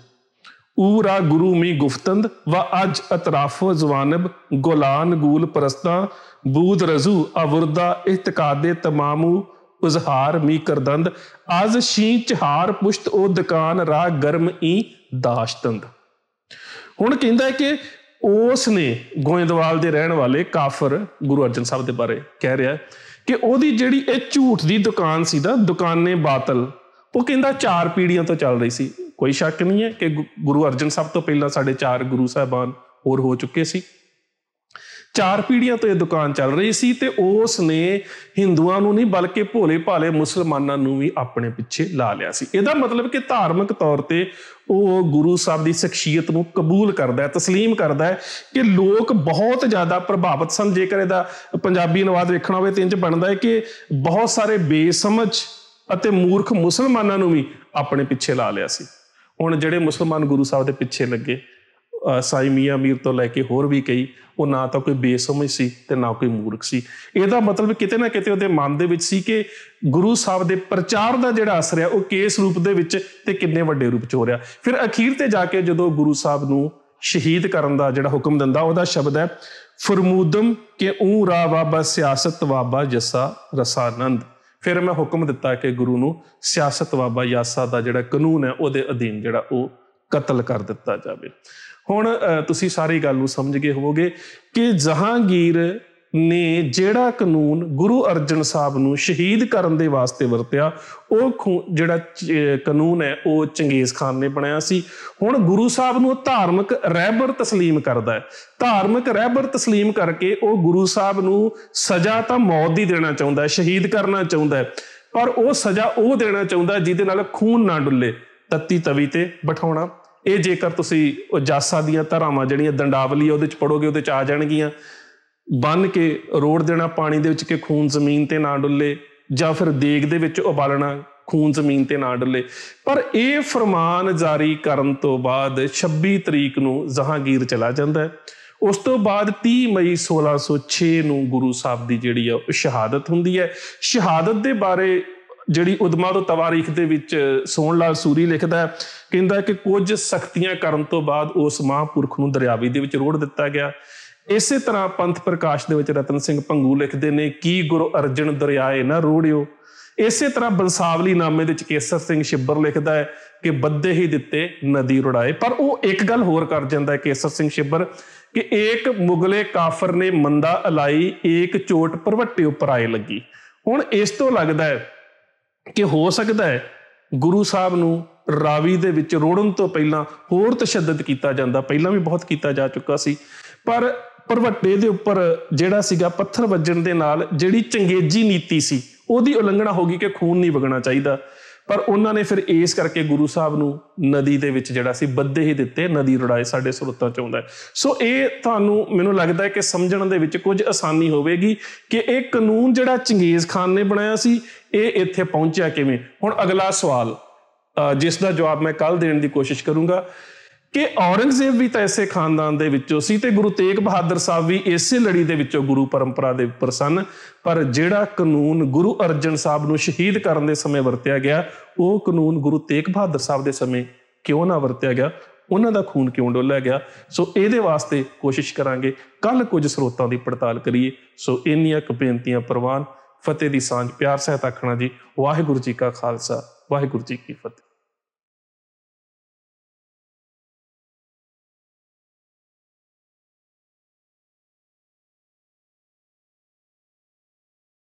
ਊਰਾ ਗੁਰੂ ਮੀ ਗੁਫਤੰਦ ਵਾ ਅਜ ਅਤਰਾਫੋ ਜ਼ਵਾਨਬ ਗੁਲਾਨ ਗੂਲ ਪਰਸਤਾ ਬੂਦ ਰਜ਼ੂ ਅਵਰਦਾ ਇਤਕਾਦੇ ਤਮਾਮੂ ਉਜ਼ਹਾਰ ਮੀ ਕਰਦੰਦ ਅਜ ਸ਼ੀ ਚਹਾਰ ਪੁਸ਼ਤ ਉਹ ਦੁਕਾਨ ਰਾ ਗਰਮ ਈ ਦਾਸ਼ਤੰਦ ਹੁਣ ਕਹਿੰਦਾ ਕਿ ਉਸ ਨੇ ਗੋਇੰਦਵਾਲ ਦੇ ਰਹਿਣ ਵਾਲੇ ਕਾਫਰ ਗੁਰੂ ਅਰਜਨ ਸਾਹਿਬ ਦੇ ਬਾਰੇ ਕਹਿ ਰਿਹਾ ਕਿ ਉਹਦੀ ਜਿਹੜੀ ਇਹ ਝੂਠ ਦੀ ਦੁਕਾਨ ਸੀ ਦਾ ਦੁਕਾਨੇ ਬਾਤਲ ਉਹ ਕਹਿੰਦਾ ਚਾਰ ਪੀੜੀਆਂ ਤੋਂ ਚੱਲ ਰਹੀ ਸੀ ਕੋਈ ਸ਼ੱਕ ਨਹੀਂ ਹੈ ਕਿ ਗੁਰੂ ਅਰਜਨ ਸਾਹਿਬ ਤੋਂ ਪਹਿਲਾਂ ਸਾਡੇ ਚਾਰ ਗੁਰੂ ਸਾਹਿਬਾਨ ਹੋਰ ਹੋ ਚੁੱਕੇ ਸੀ ਚਾਰ ਪੀੜ੍ਹੀਆਂ ਤੋਂ ਇਹ ਦੁਕਾਨ ਚੱਲ ਰਹੀ ਸੀ ਤੇ ਉਸ ਨੇ ਹਿੰਦੂਆਂ ਨੂੰ ਨਹੀਂ ਬਲਕਿ ਭੋਲੇ ਭਾਲੇ ਮੁਸਲਮਾਨਾਂ ਨੂੰ ਵੀ ਆਪਣੇ ਪਿੱਛੇ ਲਾ ਲਿਆ ਸੀ ਇਹਦਾ ਮਤਲਬ ਕਿ ਧਾਰਮਿਕ ਤੌਰ ਤੇ ਉਹ ਗੁਰੂ ਸਾਹਿਬ ਦੀ ਸ਼ਖਸੀਅਤ ਨੂੰ ਕਬੂਲ ਕਰਦਾ ਹੈ تسلیم ਕਰਦਾ ਹੈ ਕਿ ਲੋਕ ਬਹੁਤ ਜ਼ਿਆਦਾ ਪ੍ਰਭਾਵਿਤ ਸਨ ਜੇਕਰ ਇਹਦਾ ਪੰਜਾਬੀ ਅਨੁਵਾਦ ਵੇਖਣਾ ਹੋਵੇ ਤੇ ਇੰਜ ਬਣਦਾ ਹੈ ਕਿ ਬਹੁਤ ਸਾਰੇ ਬੇਸਮਝ ਅਤੇ ਮੂਰਖ ਮੁਸਲਮਾਨਾਂ ਨੂੰ ਵੀ ਆਪਣੇ ਪਿੱਛੇ ਲਾ ਲਿਆ ਸੀ ਹੁਣ ਜਿਹੜੇ ਮੁਸਲਮਾਨ ਗੁਰੂ ਸਾਹਿਬ ਦੇ ਪਿੱਛੇ ਲੱਗੇ ਸਾਈ ਮੀਆਂ ਮੀਰ ਤੋਂ ਲੈ ਕੇ ਹੋਰ ਵੀ ਕਈ ਉਹ ਨਾ ਤਾਂ ਕੋਈ ਬੇਸਮਝ ਸੀ ਤੇ ਨਾ ਕੋਈ ਮੂਰਖ ਸੀ ਇਹਦਾ ਮਤਲਬ ਕਿਤੇ ਨਾ ਕਿਤੇ ਉਹਦੇ ਮਨ ਦੇ ਵਿੱਚ ਸੀ ਕਿ ਗੁਰੂ ਸਾਹਿਬ ਦੇ ਪ੍ਰਚਾਰ ਦਾ ਜਿਹੜਾ ਅਸਰ ਹੈ ਉਹ ਕਿਸ ਰੂਪ ਦੇ ਵਿੱਚ ਤੇ ਕਿੰਨੇ ਵੱਡੇ ਰੂਪ 'ਚ ਹੋ ਰਿਹਾ ਫਿਰ ਅਖੀਰ ਤੇ ਜਾ ਕੇ ਜਦੋਂ ਗੁਰੂ ਸਾਹਿਬ ਨੂੰ ਸ਼ਹੀਦ ਕਰਨ ਦਾ ਜਿਹੜਾ ਹੁਕਮ ਦਿੰਦਾ ਉਹਦਾ ਸ਼ਬਦ ਹੈ ਫਰਮੂਦਮ ਕਿ ਉਂ ਰਾ ਬਾਬਾ ਸਿਆਸਤ ਬਾਬਾ ਜਸਾ ਰਸਾਨੰਦ ਫਿਰ ਮੈਂ ਹੁਕਮ ਦਿੱਤਾ ਕਿ ਗੁਰੂ ਨੂੰ ਸਿਆਸਤ ਬਾਬਾ ਯਾਸਾ ਦਾ ਜਿਹੜਾ ਕਾਨੂੰਨ ਹੈ ਉਹਦੇ ਅਧੀਨ ਜਿਹੜਾ ਉਹ ਕਤਲ ਕਰ ਦਿੱਤਾ ਜਾਵੇ ਹੁਣ ਤੁਸੀਂ ਸਾਰੀ ਗੱਲ ਨੂੰ ਸਮਝ ਗਏ ਹੋਵੋਗੇ ਕਿ ਜਹਾਂਗੀਰ ਨੇ ਜਿਹੜਾ ਕਾਨੂੰਨ ਗੁਰੂ ਅਰਜਨ ਸਾਹਿਬ ਨੂੰ ਸ਼ਹੀਦ ਕਰਨ ਦੇ ਵਾਸਤੇ ਵਰਤਿਆ ਉਹ ਜਿਹੜਾ ਕਾਨੂੰਨ ਹੈ ਉਹ ਚੰਗੇਜ਼ ਖਾਨ ਨੇ ਬਣਾਇਆ ਸੀ ਹੁਣ ਗੁਰੂ ਸਾਹਿਬ ਨੂੰ ਧਾਰਮਿਕ ਰਹਿਬਰ تسلیم ਕਰਦਾ ਹੈ ਧਾਰਮਿਕ ਰਹਿਬਰ تسلیم ਕਰਕੇ ਉਹ ਗੁਰੂ ਸਾਹਿਬ ਨੂੰ ਸਜ਼ਾ ਤਾਂ ਮੌਤ ਦੀ ਦੇਣਾ ਚਾਹੁੰਦਾ ਹੈ ਸ਼ਹੀਦ ਕਰਨਾ ਚਾਹੁੰਦਾ ਹੈ ਪਰ ਉਹ ਸਜ਼ਾ ਉਹ ਦੇਣਾ ਚਾਹੁੰਦਾ ਜਿਹਦੇ ਨਾਲ ਖੂਨ ਨਾ ਡੁੱਲੇ ਤੱਤੀ ਤਵੀ ਤੇ ਬਿਠਾਉਣਾ ਇਹ ਜੇਕਰ ਤੁਸੀਂ ਉਹ ਜਾਸਾ ਦੀਆਂ ਧਰਾਵਾਂ ਜਿਹੜੀਆਂ ਦੰਡਾਵਲੀ ਉਹਦੇ ਚ ਪੜੋਗੇ ਉਹਦੇ ਚ ਆ ਜਾਣਗੀਆਂ ਬੰਨ ਕੇ ਰੋੜ ਦੇਣਾ ਪਾਣੀ ਦੇ ਵਿੱਚ ਕਿ ਖੂਨ ਜ਼ਮੀਨ ਤੇ ਨਾ ਡੁੱਲੇ ਜਾਂ ਫਿਰ ਦੇਗ ਦੇ ਵਿੱਚ ਉਬਾਲਣਾ ਖੂਨ ਜ਼ਮੀਨ ਤੇ ਨਾ ਡੁੱਲੇ ਪਰ ਇਹ ਫਰਮਾਨ ਜਾਰੀ ਕਰਨ ਤੋਂ ਬਾਅਦ 26 ਤਰੀਕ ਨੂੰ ਜ਼ਹਾਂਗੀਰ ਚਲਾ ਜਾਂਦਾ ਉਸ ਤੋਂ ਬਾਅਦ 30 ਮਈ 1606 ਨੂੰ ਗੁਰੂ ਸਾਹਿਬ ਦੀ ਜਿਹੜੀ ਆ ਸ਼ਹਾਦਤ ਹੁੰਦੀ ਹੈ ਸ਼ਹਾਦਤ ਦੇ ਬਾਰੇ ਜਿਹੜੀ ਉਦਮਾ ਤੋਂ ਤਵਾਰੀਖ ਦੇ ਵਿੱਚ ਸੋਹਣ ਲਾਲ ਸੂਰੀ ਲਿਖਦਾ ਹੈ ਕਹਿੰਦਾ ਕਿ ਕੁਝ ਸ਼ਕਤੀਆਂ ਕਰਨ ਤੋਂ ਬਾਅਦ ਉਸ ਮਹਾਪੁਰਖ ਨੂੰ ਦਰਿਆਵੀ ਦੇ ਵਿੱਚ ਰੋੜ ਦਿੱਤਾ ਗਿਆ ਇਸੇ ਤਰ੍ਹਾਂ ਪੰਥ ਪ੍ਰਕਾਸ਼ ਦੇ ਵਿੱਚ ਰਤਨ ਸਿੰਘ ਭੰਗੂ ਲਿਖਦੇ ਨੇ ਕੀ ਗੁਰੂ ਅਰਜਨ ਦਰਿਆਏ ਨਾ ਰੋੜਿਓ ਇਸੇ ਤਰ੍ਹਾਂ ਬਨਸਾਵਲੀ ਨਾਮੇ ਦੇ ਕੇਸਰ ਸਿੰਘ ਸ਼ਿਬਰ ਲਿਖਦਾ ਹੈ ਕਿ ਬੱਦੇ ਹੀ ਦਿੱਤੇ ਨਦੀ ਰੁੜਾਏ ਪਰ ਉਹ ਇੱਕ ਗੱਲ ਹੋਰ ਕਰ ਜਾਂਦਾ ਹੈ ਕੇਸਰ ਸਿੰਘ ਸ਼ਿਬਰ ਕਿ ਇੱਕ ਮੁਗਲੇ ਕਾਫਰ ਨੇ ਮੰਦਾ ਅਲਾਈ ਇੱਕ ਚੋਟ ਪਰਵੱਟੇ ਉੱਪਰ ਆਏ ਲੱਗੀ ਹੁਣ ਇਸ ਤੋਂ ਲੱਗਦਾ ਹੈ ਕਿ ਹੋ ਸਕਦਾ ਹੈ ਗੁਰੂ ਸਾਹਿਬ ਨੂੰ ਰਾਵੀ ਦੇ ਵਿੱਚ ਰੋੜਨ ਤੋਂ ਪਹਿਲਾਂ ਹੋਰ ਤਸ਼ੱਦਦ ਕੀਤਾ ਜਾਂਦਾ ਪਹਿਲਾਂ ਵੀ ਬਹੁਤ ਕੀਤਾ ਜਾ ਚੁੱਕਾ ਸੀ ਪਰ ਪਰਵੱਟੇ ਦੇ ਉੱਪਰ ਜਿਹੜਾ ਸੀਗਾ ਪੱਥਰ ਵੱਜਣ ਦੇ ਨਾਲ ਜਿਹੜੀ ਚੰਗੇਜੀ ਨੀਤੀ ਸੀ ਉਹਦੀ ਉਲੰਘਣਾ ਹੋ ਗਈ ਕਿ ਖੂਨ ਨਹੀਂ ਵਗਣਾ ਚਾਹੀਦਾ ਪਰ ਉਹਨਾਂ ਨੇ ਫਿਰ ਇਸ ਕਰਕੇ ਗੁਰੂ ਸਾਹਿਬ ਨੂੰ ਨਦੀ ਦੇ ਵਿੱਚ ਜਿਹੜਾ ਸੀ ਬੱਦੇ ਹੀ ਦਿੱਤੇ ਨਦੀ ਰੜਾਏ ਸਾਡੇ ਸਰੋਤਾਂ ਚ ਆਉਂਦਾ ਸੋ ਇਹ ਤੁਹਾਨੂੰ ਮੈਨੂੰ ਲੱਗਦਾ ਹੈ ਕਿ ਸਮਝਣ ਦੇ ਵਿੱਚ ਕੁਝ ਆਸਾਨੀ ਹੋਵੇਗੀ ਕਿ ਇਹ ਕਾਨੂੰਨ ਜਿਹੜਾ ਚੰਗੇਜ਼ ਖਾਨ ਨੇ ਬਣਾਇਆ ਸੀ ਇਹ ਇੱਥੇ ਪਹੁੰਚਿਆ ਕਿਵੇਂ ਹੁਣ ਅਗਲਾ ਸਵਾਲ ਜਿਸ ਦਾ ਜਵਾਬ ਮੈਂ ਕੱਲ ਦੇਣ ਦੀ ਕੋਸ਼ਿਸ਼ ਕਰੂੰਗਾ ਕਿ ਔਰੰਗਜ਼ੇਬ ਵੀ ਤਾਂ ਐਸੇ ਖਾਨਦਾਨ ਦੇ ਵਿੱਚੋਂ ਸੀ ਤੇ ਗੁਰੂ ਤੇਗ ਬਹਾਦਰ ਸਾਹਿਬ ਵੀ ਇਸੇ ਲੜੀ ਦੇ ਵਿੱਚੋਂ ਗੁਰੂ ਪਰੰਪਰਾ ਦੇ ਉੱਪਰ ਸਨ ਪਰ ਜਿਹੜਾ ਕਾਨੂੰਨ ਗੁਰੂ ਅਰਜਨ ਸਾਹਿਬ ਨੂੰ ਸ਼ਹੀਦ ਕਰਨ ਦੇ ਸਮੇਂ ਵਰਤਿਆ ਗਿਆ ਉਹ ਕਾਨੂੰਨ ਗੁਰੂ ਤੇਗ ਬਹਾਦਰ ਸਾਹਿਬ ਦੇ ਸਮੇਂ ਕਿਉਂ ਨਾ ਵਰਤਿਆ ਗਿਆ ਉਹਨਾਂ ਦਾ ਖੂਨ ਕਿਉਂ ਡੋਲਿਆ ਗਿਆ ਸੋ ਇਹਦੇ ਵਾਸਤੇ ਕੋਸ਼ਿਸ਼ ਕਰਾਂਗੇ ਕੱਲ ਕੁਝ ਸਰੋਤਾਂ ਦੀ ਪੜਤਾਲ ਕਰੀਏ ਸੋ ਇੰਨੀਆਂ ਕਪੇਂਤੀਆਂ ਪ੍ਰਵਾਨ ਫਤਿਹ ਦੀ ਸਾਂਝ ਪਿਆਰ ਸਹਿਤ ਆਖਣਾ ਜੀ ਵਾਹਿਗੁਰੂ ਜੀ ਕਾ ਖਾਲਸਾ ਵਾਹਿਗੁਰੂ ਜੀ ਕੀ ਫਤਿਹ